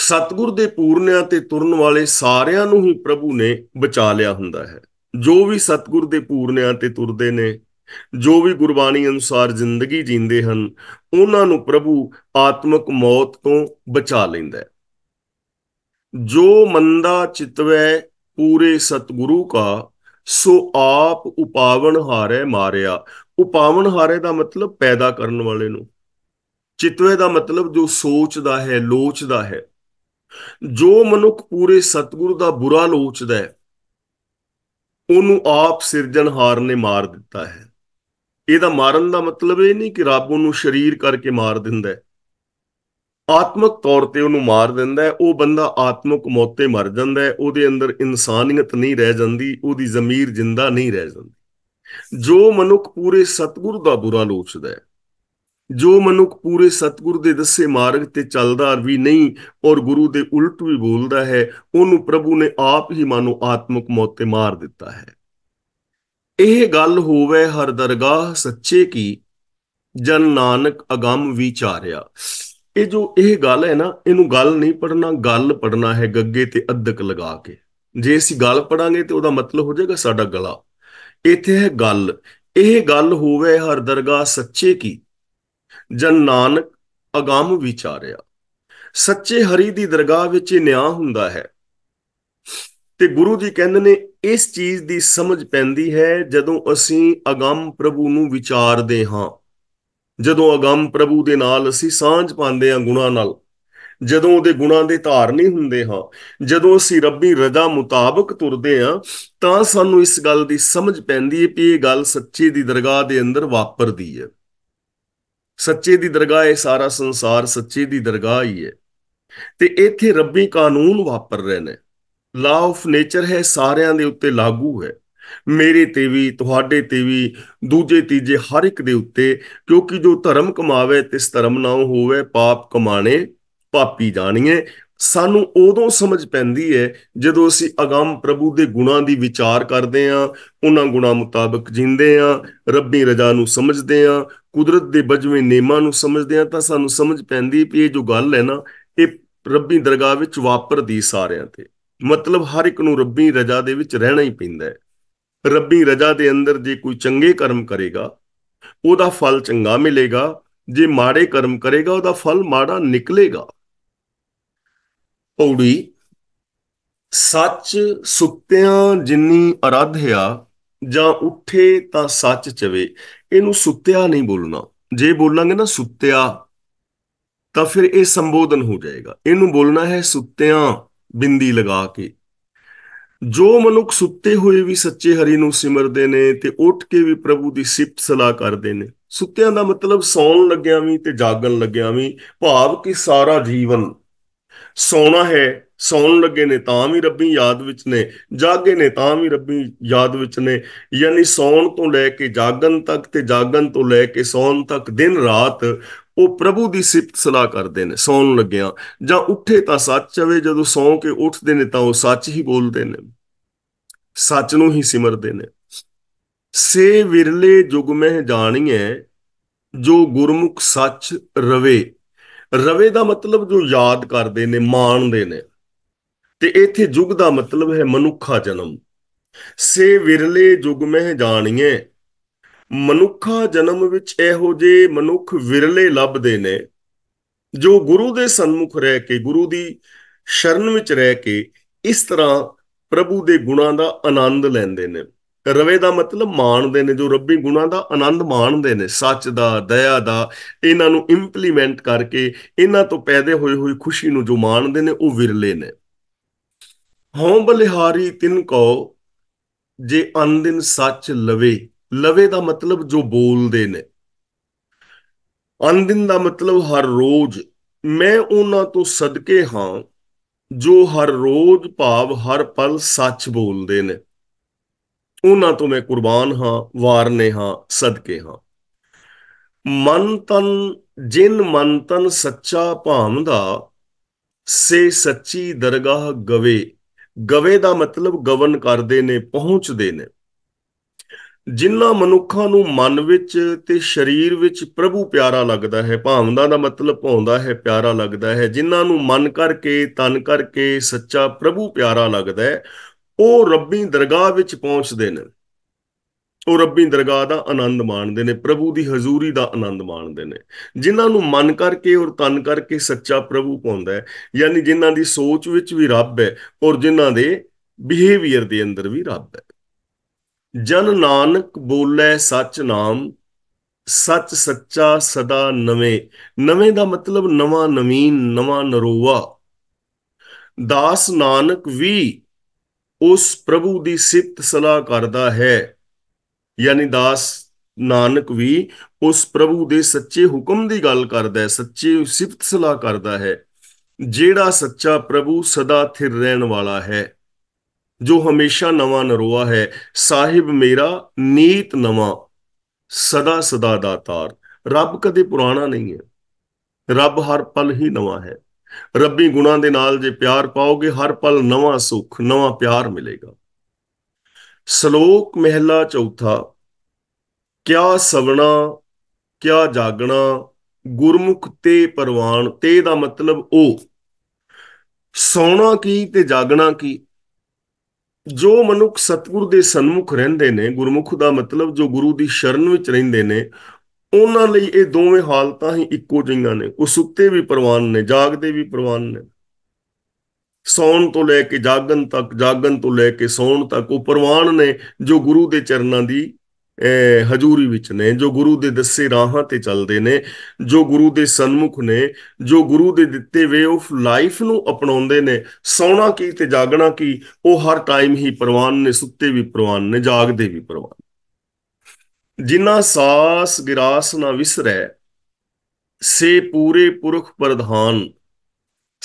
ਸਤਗੁਰ ਦੇ ਪੂਰਨਿਆਂ ਤੇ ਤੁਰਨ ਵਾਲੇ ਸਾਰਿਆਂ ਨੂੰ ਹੀ ਪ੍ਰਭੂ ਨੇ ਬਚਾ ਲਿਆ ਹੁੰਦਾ ਹੈ ਜੋ ਵੀ ਸਤਗੁਰ ਦੇ ਪੂਰਨਿਆਂ ਤੇ ਤੁਰਦੇ ਨੇ ਜੋ ਵੀ ਗੁਰਬਾਣੀ ਅਨੁਸਾਰ ਜ਼ਿੰਦਗੀ ਜੀਂਦੇ ਹਨ ਉਹਨਾਂ ਨੂੰ ਪ੍ਰਭੂ ਆਤਮਿਕ ਮੌਤ ਤੋਂ ਬਚਾ ਲੈਂਦਾ ਹੈ ਜੋ ਮੰਦਾ ਚਿਤਵੈ ਪੂਰੇ ਸਤਗੁਰੂ ਕਾ ਸੋ ਆਪ ਉਪਾਵਨ ਹਾਰੇ ਮਾਰਿਆ ਉਪਾਵਨ ਹਾਰੇ ਦਾ ਮਤਲਬ ਪੈਦਾ ਕਰਨ ਵਾਲੇ ਨੂੰ ਚਿਤਵੇ ਦਾ ਮਤਲਬ ਜੋ ਸੋਚਦਾ ਹੈ ਲੋਚਦਾ ਹੈ ਜੋ ਮਨੁੱਖ ਪੂਰੇ ਸਤਗੁਰੂ ਦਾ ਬੁਰਾ ਲੋਚਦਾ ਹੈ ਉਹਨੂੰ ਆਪ ਸਿਰਜਣਹਾਰ ਨੇ ਮਾਰ ਦਿੱਤਾ ਹੈ ਇਹਦਾ ਮਾਰਨ ਦਾ ਮਤਲਬ ਇਹ ਨਹੀਂ ਕਿ ਰੱਬ ਉਹਨੂੰ ਸ਼ਰੀਰ ਕਰਕੇ ਮਾਰ ਦਿੰਦਾ ਹੈ ਆਤਮਿਕ ਤੌਰ ਤੇ ਉਹਨੂੰ ਮਾਰ ਦਿੰਦਾ ਹੈ ਉਹ ਬੰਦਾ ਆਤਮਿਕ ਮੌਤੇ ਮਰ ਜਾਂਦਾ ਹੈ ਉਹਦੇ ਅੰਦਰ ਇਨਸਾਨੀਅਤ ਨਹੀਂ ਰਹਿ ਜਾਂਦੀ ਉਹਦੀ ਜ਼ਮੀਰ ਜਿੰਦਾ ਨਹੀਂ ਰਹਿ ਜਾਂਦੀ ਜੋ ਮਨੁੱਖ ਪੂਰੇ ਸਤਿਗੁਰੂ ਦਾ ਬੁਰਾ ਲੋਚਦਾ ਹੈ ਜੋ ਮਨੁੱਖ ਪੂਰੇ ਸਤਗੁਰ ਦੇ ਦੱਸੇ ਮਾਰਗ ਤੇ ਚੱਲਦਾ ਵੀ ਨਹੀਂ ਔਰ ਗੁਰੂ ਦੇ ਉਲਟ ਵੀ ਬੋਲਦਾ ਹੈ ਉਹਨੂੰ ਪ੍ਰਭੂ ਨੇ ਆਪ ਹੀ ਮਾਨੋ ਆਤਮਿਕ ਮੌਤ ਤੇ ਮਾਰ ਦਿੱਤਾ ਹੈ ਇਹ ਗੱਲ ਹੋਵੇ ਹਰ ਦਰਗਾਹ ਸੱਚੇ ਕੀ ਜਨ ਨਾਨਕ ਅਗੰਮ ਵਿਚਾਰਿਆ ਇਹ ਜੋ ਇਹ ਗੱਲ ਹੈ ਨਾ ਇਹਨੂੰ ਗੱਲ ਨਹੀਂ ਪੜਨਾ ਗੱਲ ਪੜਨਾ ਹੈ ਗੱਗੇ ਤੇ ਅਦਕ ਲਗਾ ਕੇ ਜੇ ਅਸੀਂ ਗੱਲ ਪੜਾਂਗੇ ਤੇ ਉਹਦਾ ਮਤਲਬ ਹੋ ਜਾਏਗਾ ਸਾਡਾ ਗਲਾ ਇੱਥੇ ਹੈ ਗੱਲ ਇਹ ਗੱਲ ਹੋਵੇ ਹਰ ਦਰਗਾਹ ਸੱਚੇ ਕੀ ਜਨ ਨਾਨਕ ਅਗੰਮ ਵਿਚਾਰਿਆ ਸੱਚੇ ਹਰੀ ਦੀ ਦਰਗਾਹ ਵਿੱਚ ਇਹ ਨਿਆਂ ਹੁੰਦਾ ਹੈ ਤੇ ਗੁਰੂ ਜੀ ਕਹਿੰਦੇ ਨੇ ਇਸ ਚੀਜ਼ ਦੀ ਸਮਝ ਪੈਂਦੀ ਹੈ ਜਦੋਂ ਅਸੀਂ ਅਗੰਮ ਪ੍ਰਭੂ ਨੂੰ ਵਿਚਾਰਦੇ ਹਾਂ ਜਦੋਂ ਅਗੰਮ ਪ੍ਰਭੂ ਦੇ ਨਾਲ ਅਸੀਂ ਸਾਂਝ ਪਾਉਂਦੇ ਹਾਂ ਗੁਣਾ ਨਾਲ ਜਦੋਂ ਉਹਦੇ ਗੁਣਾਂ ਦੇ ਧਾਰਨੀ ਹੁੰਦੇ ਹਾਂ ਜਦੋਂ ਅਸੀਂ ਰੱਬੀ ਰਜ਼ਾ ਮੁਤਾਬਕ ਤੁਰਦੇ ਹਾਂ ਤਾਂ ਸਾਨੂੰ ਇਸ ਗੱਲ ਦੀ ਸਮਝ ਪੈਂਦੀ ਹੈ ਕਿ ਇਹ ਗੱਲ ਸੱਚੀ ਦੀ ਦਰਗਾਹ ਦੇ ਅੰਦਰ ਵਾਪਰਦੀ ਹੈ ਸੱਚੇ ਦੀ ਦਰਗਾਹ ਹੈ ਸਾਰਾ ਸੰਸਾਰ ਸੱਚੇ ਦੀ ਦਰਗਾਹ ਹੀ ਹੈ ਤੇ ਇੱਥੇ ਰੱਬੀ ਕਾਨੂੰਨ ਵਾਪਰ ਰਹੇ ਨੇ ਲਾਅ ਆਫ ਨੇਚਰ ਹੈ ਸਾਰਿਆਂ ਦੇ ਉੱਤੇ ਲਾਗੂ ਹੈ ਮੇਰੇ ਤੇ ਵੀ ਤੁਹਾਡੇ ਤੇ ਵੀ ਦੂਜੇ ਤੀਜੇ ਹਰ ਇੱਕ ਦੇ ਉੱਤੇ ਕਿਉਂਕਿ ਜੋ ਧਰਮ ਕਮਾਵੇ ਤਿਸ ਧਰਮ ਨਾ ਹੋਵੇ ਪਾਪ ਕਮਾਣੇ ਪਾਪੀ ਜਾਣੀਏ ਸਾਨੂੰ ਉਦੋਂ ਸਮਝ ਪੈਂਦੀ ਹੈ ਜਦੋਂ ਅਸੀਂ ਅਗੰਮ ਪ੍ਰਭੂ ਦੇ ਗੁਣਾਂ ਦੀ ਵਿਚਾਰ ਕਰਦੇ ਹਾਂ ਉਹਨਾਂ ਗੁਣਾਂ ਮੁਤਾਬਕ ਜਿੰਦੇ ਹਾਂ ਰੱਬੀ ਰਜਾ ਨੂੰ ਸਮਝਦੇ ਹਾਂ ਕੁਦਰਤ ਦੇ ਬਜਵੇਂ ਨੇਮਾਂ ਨੂੰ ਸਮਝਦੇ ਹਾਂ ਤਾਂ ਸਾਨੂੰ ਸਮਝ ਪੈਂਦੀ ਵੀ ਇਹ ਜੋ ਗੱਲ ਹੈ ਨਾ ਇਹ ਰੱਬੀ ਦਰਗਾਹ ਵਿੱਚ ਵਾਪਰਦੀ ਸਾਰਿਆਂ ਤੇ ਮਤਲਬ ਹਰ ਇੱਕ ਨੂੰ ਰੱਬੀ ਰਜਾ ਦੇ ਵਿੱਚ ਰਹਿਣਾ ਹੀ ਪੈਂਦਾ ਹੈ ਰੱਬੀ ਰਜਾ ਦੇ ਅੰਦਰ ਜੇ ਕੋਈ ਚੰਗੇ ਕਰਮ ਕਰੇਗਾ ਉਹਦਾ ਫਲ ਚੰਗਾ ਮਿਲੇਗਾ ਜੇ ਮਾੜੇ ਕਰਮ ਕਰੇਗਾ ਉਹਦਾ ਫਲ ਮਾੜਾ ਨਿਕਲੇਗਾ ਪੌੜੀ ਸੱਚ ਸੁੱਤਿਆਂ ਜਿੰਨੀ ਅਰਾਧਿਆ ਜਾਂ ਉੱਠੇ ਤਾਂ ਸੱਚ ਚਵੇ ਇਹਨੂੰ ਸੁੱਤਿਆ ਨਹੀਂ ਬੋਲਣਾ ਜੇ ਬੋਲਾਂਗੇ ਨਾ ਸੁੱਤਿਆ ਤਾਂ ਫਿਰ ਇਹ ਸੰਬੋਧਨ ਹੋ ਜਾਏਗਾ ਇਹਨੂੰ ਬੋਲਣਾ ਹੈ ਸੁੱਤਿਆਂ ਬਿੰਦੀ ਲਗਾ ਕੇ ਜੋ ਮਨੁੱਖ ਸੁੱਤੇ ਹੋਏ ਵੀ ਸੱਚੇ ਹਰੀ ਨੂੰ ਸਿਮਰਦੇ ਨੇ ਤੇ ਉੱਠ ਕੇ ਵੀ ਪ੍ਰਭੂ ਦੀ ਸਿਫਤ ਸਲਾਹ ਕਰਦੇ ਨੇ ਸੁੱਤਿਆਂ ਦਾ ਮਤਲਬ ਸੌਣ ਲੱਗਿਆਂ ਵੀ ਤੇ ਜਾਗਣ ਲੱਗਿਆਂ ਵੀ ਭਾਵ ਕਿ ਸਾਰਾ ਜੀਵਨ ਸੌਣਾ ਹੈ ਸੌਣ ਲੱਗੇ ਨੇ ਤਾਂ ਵੀ ਰੱਬੀ ਯਾਦ ਵਿੱਚ ਨੇ ਜਾਗੇ ਨੇ ਤਾਂ ਵੀ ਰੱਬੀ ਯਾਦ ਵਿੱਚ ਨੇ ਯਾਨੀ ਸੌਣ ਤੋਂ ਲੈ ਕੇ ਜਾਗਣ ਤੱਕ ਤੇ ਜਾਗਣ ਤੋਂ ਲੈ ਕੇ ਸੌਣ ਤੱਕ ਦਿਨ ਰਾਤ ਉਹ ਪ੍ਰਭੂ ਦੀ ਸਿਫਤ ਸਲਾਹ ਕਰਦੇ ਨੇ ਸੌਣ ਲੱਗਿਆਂ ਜਾਂ ਉੱਠੇ ਤਾਂ ਸੱਚ ਹੋਵੇ ਜਦੋਂ ਸੌਂ ਕੇ ਉੱਠਦੇ ਨੇ ਤਾਂ ਉਹ ਸੱਚ ਹੀ ਬੋਲਦੇ ਨੇ ਸੱਚ ਨੂੰ ਹੀ ਸਿਮਰਦੇ ਨੇ ਸੇ ਵਿਰਲੇ ਜੁਗ ਮਹਿ ਜਾਣੀਐ ਜੋ ਗੁਰਮੁਖ ਸੱਚ ਰਵੇ ਰਵੇ ਦਾ ਮਤਲਬ ਜੋ ਯਾਦ ਕਰਦੇ ਨੇ ਮਾਣਦੇ ਨੇ ਤੇ ਇੱਥੇ ਯੁਗ ਦਾ ਮਤਲਬ ਹੈ ਮਨੁੱਖਾ ਜਨਮ ਸੇ ਵਿਰਲੇ ਯੁਗ ਮਹਿ ਜਾਣੀਏ ਮਨੁੱਖਾ ਜਨਮ ਵਿੱਚ ਇਹੋ ਜੇ ਮਨੁੱਖ ਵਿਰਲੇ ਲੱਭਦੇ ਨੇ ਜੋ ਗੁਰੂ ਦੇ ਸਨਮੁਖ ਰਹਿ ਕੇ ਗੁਰੂ ਦੀ ਸ਼ਰਨ ਵਿੱਚ ਰਹਿ ਕੇ ਇਸ ਤਰ੍ਹਾਂ ਪ੍ਰਭੂ ਦੇ ਗੁਣਾਂ ਦਾ ਆਨੰਦ ਲੈਂਦੇ ਨੇ ਰਵੇ ਦਾ ਮਤਲਬ ਮਾਣਦੇ ਨੇ ਜੋ ਰੱਬੀ ਗੁਣਾ ਦਾ ਆਨੰਦ ਮਾਣਦੇ ਨੇ ਸੱਚ ਦਾ ਦਇਆ ਦਾ ਇਹਨਾਂ ਨੂੰ ਇੰਪਲੀਮੈਂਟ ਕਰਕੇ ਇਹਨਾਂ ਤੋਂ ਪੈਦੇ ਹੋਏ ਹੋਈ ਖੁਸ਼ੀ ਨੂੰ ਜੋ ਮਾਣਦੇ ਨੇ ਉਹ ਵਿਰਲੇ ਨੇ ਹਉ ਬਲਿਹਾਰੀ ਤਿਨ ਕੋ ਜੇ ਅੰਦਿਨ ਸੱਚ ਲਵੇ ਲਵੇ ਦਾ ਮਤਲਬ ਜੋ ਬੋਲਦੇ ਨੇ ਅੰਦਿਨ ਦਾ ਮਤਲਬ ਹਰ ਰੋਜ਼ ਮੈਂ ਉਹਨਾਂ ਤੋਂ ਸਦਕੇ ਹਾਂ ਜੋ ਹਰ ਰੋਜ਼ ਭਾਵ ਹਰ ਪਲ ਸੱਚ ਬੋਲਦੇ ਨੇ ਉਹਨਾਂ ਤੋਂ ਮੈਂ ਕੁਰਬਾਨ ਹਾਂ ਵਾਰਨੇ ਹਾਂ ਸਦਕੇ ਹਾਂ ਮਨ ਤਨ ਜਿਨ ਮਨ ਤਨ ਸੱਚਾ ਭਾਮ ਦਾ ਸੇ ਸੱਚੀ ਦਰਗਾਹ ਗਵੇ ਗਵੇ ਦਾ ਮਤਲਬ ਗਵਨ ਕਰਦੇ ਨੇ ਪਹੁੰਚਦੇ ਨੇ ਜਿਨ੍ਹਾਂ ਮਨੁੱਖਾਂ ਨੂੰ ਮਨ ਵਿੱਚ ਤੇ ਸਰੀਰ ਵਿੱਚ ਪ੍ਰਭੂ ਪਿਆਰਾ ਲੱਗਦਾ ਹੈ ਭਾਵਨਾ ਦਾ ਮਤਲਬ ਪਾਉਂਦਾ ਹੈ ਪਿਆਰਾ ਲੱਗਦਾ ਹੈ ਜਿਨ੍ਹਾਂ ਨੂੰ ਮਨ ਕਰਕੇ ਤਨ ਕਰਕੇ ਸੱਚਾ ਪ੍ਰਭੂ ਪਿਆਰਾ ਲੱਗਦਾ ਹੈ ਉਹ ਰੱਬੀ ਦਰਗਾਹ ਵਿੱਚ ਪਹੁੰਚਦੇ ਨੇ ਉਹ ਰੱਬੀ ਦਰਗਾਹ ਦਾ ਆਨੰਦ ਮਾਣਦੇ ਨੇ ਪ੍ਰਭੂ ਦੀ ਹਜ਼ੂਰੀ ਦਾ ਆਨੰਦ ਮਾਣਦੇ ਨੇ ਜਿਨ੍ਹਾਂ ਨੂੰ ਮਨ ਕਰਕੇ ਔਰ ਤਨ ਕਰਕੇ ਸੱਚਾ ਪ੍ਰਭੂ ਪਾਉਂਦਾ ਹੈ ਯਾਨੀ ਜਿਨ੍ਹਾਂ ਦੀ ਸੋਚ ਵਿੱਚ ਵੀ ਰੱਬ ਹੈ ਔਰ ਜਿਨ੍ਹਾਂ ਦੇ ਬਿਹੇਵੀਅਰ ਦੇ ਅੰਦਰ ਵੀ ਰੱਬ ਹੈ ਜਨ ਨਾਨਕ ਬੋਲੇ ਸੱਚ ਨਾਮ ਸੱਚ ਸੱਚਾ ਸਦਾ ਨਵੇਂ ਨਵੇਂ ਦਾ ਮਤਲਬ ਨਵਾਂ ਨਵੀਨ ਨਵਾਂ ਨਰੋਵਾ ਦਾਸ ਨਾਨਕ ਵੀ ਉਸ ਪ੍ਰਭੂ ਦੀ ਸਿਫਤ ਸਲਾਹ ਕਰਦਾ ਹੈ ਯਾਨੀ ਦਾਸ ਨਾਨਕ ਵੀ ਉਸ ਪ੍ਰਭੂ ਦੇ ਸੱਚੇ ਹੁਕਮ ਦੀ ਗੱਲ ਕਰਦਾ ਹੈ ਸੱਚੇ ਸਿਫਤ ਸਲਾਹ ਕਰਦਾ ਹੈ ਜਿਹੜਾ ਸੱਚਾ ਪ੍ਰਭੂ ਸਦਾ ਥਿਰ ਰਹਿਣ ਵਾਲਾ ਹੈ ਜੋ ਹਮੇਸ਼ਾ ਨਵਾਂ ਨਰੋਆ ਹੈ ਸਾਹਿਬ ਮੇਰਾ ਨੀਤ ਨਵਾਂ ਸਦਾ ਸਦਾ ਦਾਤਾਰ ਰੱਬ ਕਦੇ ਪੁਰਾਣਾ ਨਹੀਂ ਹੈ ਰੱਬ ਹਰ ਪਲ ਹੀ ਨਵਾਂ ਹੈ ਰੱਬੀ ਗੁਣਾ ਦੇ ਨਾਲ ਜੇ ਪਿਆਰ ਪਾਓਗੇ ਹਰ ਪਲ ਨਵਾਂ ਸੁੱਖ ਨਵਾਂ ਪਿਆਰ ਮਿਲੇਗਾ ਸ਼ਲੋਕ ਮਹਿਲਾ ਚੌਥਾ ਕਿਆ ਸਵਣਾ ਕਿਆ ਜਾਗਣਾ ਗੁਰਮੁਖ ਤੇ ਪਰਵਾਨ ਤੇ ਦਾ ਮਤਲਬ ਉਹ ਸੌਣਾ ਕੀ ਤੇ ਜਾਗਣਾ ਕੀ ਜੋ ਮਨੁੱਖ ਸਤਿਗੁਰ ਦੇ ਸਨਮੁਖ ਰਹਿੰਦੇ ਨੇ ਗੁਰਮੁਖ ਦਾ ਮਤਲਬ ਜੋ ਗੁਰੂ ਦੀ ਸ਼ਰਨ ਵਿੱਚ ਰਹਿੰਦੇ ਨੇ ਉਹਨਾਂ ਲਈ ਇਹ ਦੋਵੇਂ ਹਾਲਤਾਂ ਹੀ ਇੱਕੋ ਜਿਹੀਆਂ ਨੇ ਉਹ ਸੁੱਤੇ ਵੀ ਪ੍ਰਵਾਨ ਨੇ ਜਾਗਦੇ ਵੀ ਪ੍ਰਵਾਨ ਨੇ ਸੌਣ ਤੋਂ ਲੈ ਕੇ ਜਾਗਣ ਤੱਕ ਜਾਗਣ ਤੋਂ ਲੈ ਕੇ ਸੌਣ ਤੱਕ ਉਹ ਪ੍ਰਵਾਨ ਨੇ ਜੋ ਗੁਰੂ ਦੇ ਚਰਨਾਂ ਦੀ ਹਜ਼ੂਰੀ ਵਿੱਚ ਨੇ ਜੋ ਗੁਰੂ ਦੇ ਦੱਸੇ ਰਾਹਾਂ ਤੇ ਚੱਲਦੇ ਨੇ ਜੋ ਗੁਰੂ ਦੇ ਸਨਮੁਖ ਨੇ ਜੋ ਗੁਰੂ ਦੇ ਦਿੱਤੇ ਵੇ ਆਫ ਲਾਈਫ ਨੂੰ ਅਪਣਾਉਂਦੇ ਨੇ ਸੌਣਾ ਕੀ ਤੇ ਜਾਗਣਾ ਕੀ ਉਹ ਹਰ ਟਾਈਮ ਹੀ ਪ੍ਰਵਾਨ ਨੇ ਸੁੱਤੇ ਵੀ ਪ੍ਰਵਾਨ ਨੇ ਜਾਗਦੇ ਵੀ ਪ੍ਰਵਾਨ ਜਿਨ੍ਹਾਂ ਸਾਸ ਗਿਰਾਸ ਨਾ ਵਿਸਰੈ ਸੇ ਪੂਰੇ ਪੁਰਖ ਪ੍ਰਧਾਨ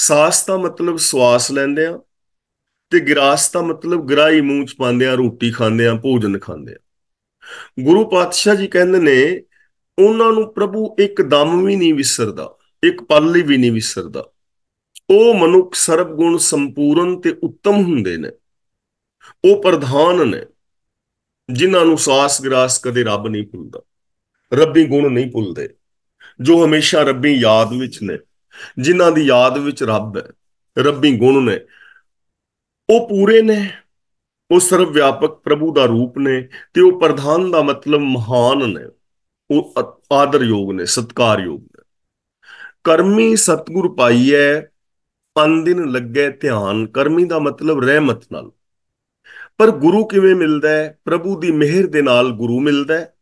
ਸਾਸ ਦਾ ਮਤਲਬ ਸਵਾਸ ਲੈਂਦੇ ਆ ਤੇ ਗਿਰਾਸ ਦਾ ਮਤਲਬ ਗਰਾਈ ਮੂੰਹ ਚ ਪਾਉਂਦੇ ਆ ਰੋਟੀ ਖਾਂਦੇ ਆ ਭੋਜਨ ਖਾਂਦੇ ਆ ਗੁਰੂ ਪਾਤਸ਼ਾਹ ਜੀ ਕਹਿੰਦੇ ਨੇ ਉਹਨਾਂ ਨੂੰ ਪ੍ਰਭੂ ਇੱਕ ਦਮ ਵੀ ਨਹੀਂ ਵਿਸਰਦਾ ਇੱਕ ਪਲ ਲਈ ਵੀ ਨਹੀਂ ਵਿਸਰਦਾ ਉਹ ਮਨੁੱਖ ਸਰਬ ਗੁਣ ਸੰਪੂਰਨ ਤੇ ਉੱਤਮ ਹੁੰਦੇ ਨੇ ਉਹ ਪ੍ਰਧਾਨ ਨੇ ਜਿਨ੍ਹਾਂ ਨੂੰ ਸਾਸ ਗਰਾਸ ਕਦੇ ਰੱਬ ਨਹੀਂ ਭੁੱਲਦਾ ਰੱਬੀ ਗੁਣ ਨਹੀਂ ਭੁੱਲਦੇ ਜੋ ਹਮੇਸ਼ਾ ਰੱਬੀ ਯਾਦ ਵਿੱਚ ਨੇ ਜਿਨ੍ਹਾਂ ਦੀ ਯਾਦ ਵਿੱਚ ਰੱਬ ਹੈ ਰੱਬੀ ਗੁਣ ਨੇ ਉਹ ਪੂਰੇ ਨੇ ਉਹ ਸਰਵ ਵਿਆਪਕ ਪ੍ਰਭੂ ਦਾ ਰੂਪ ਨੇ ਤੇ ਉਹ ਪ੍ਰਧਾਨ ਦਾ ਮਤਲਬ ਮਹਾਨ ਨੇ ਉਹ ਆਦਰਯੋਗ ਨੇ ਸਤਕਾਰਯੋਗ ਨੇ ਕਰਮੀ ਸਤਗੁਰ ਪਾਈਐ ਪੰਨ ਦਿਨ ਲੱਗੇ ਧਿਆਨ ਕਰਮੀ ਦਾ ਮਤਲਬ ਰਹਿਮਤ ਨਾਲ ਪਰ ਗੁਰੂ ਕਿਵੇਂ ਮਿਲਦਾ ਹੈ ਪ੍ਰਭੂ ਦੀ ਮਿਹਰ ਦੇ ਨਾਲ ਗੁਰੂ ਮਿਲਦਾ ਹੈ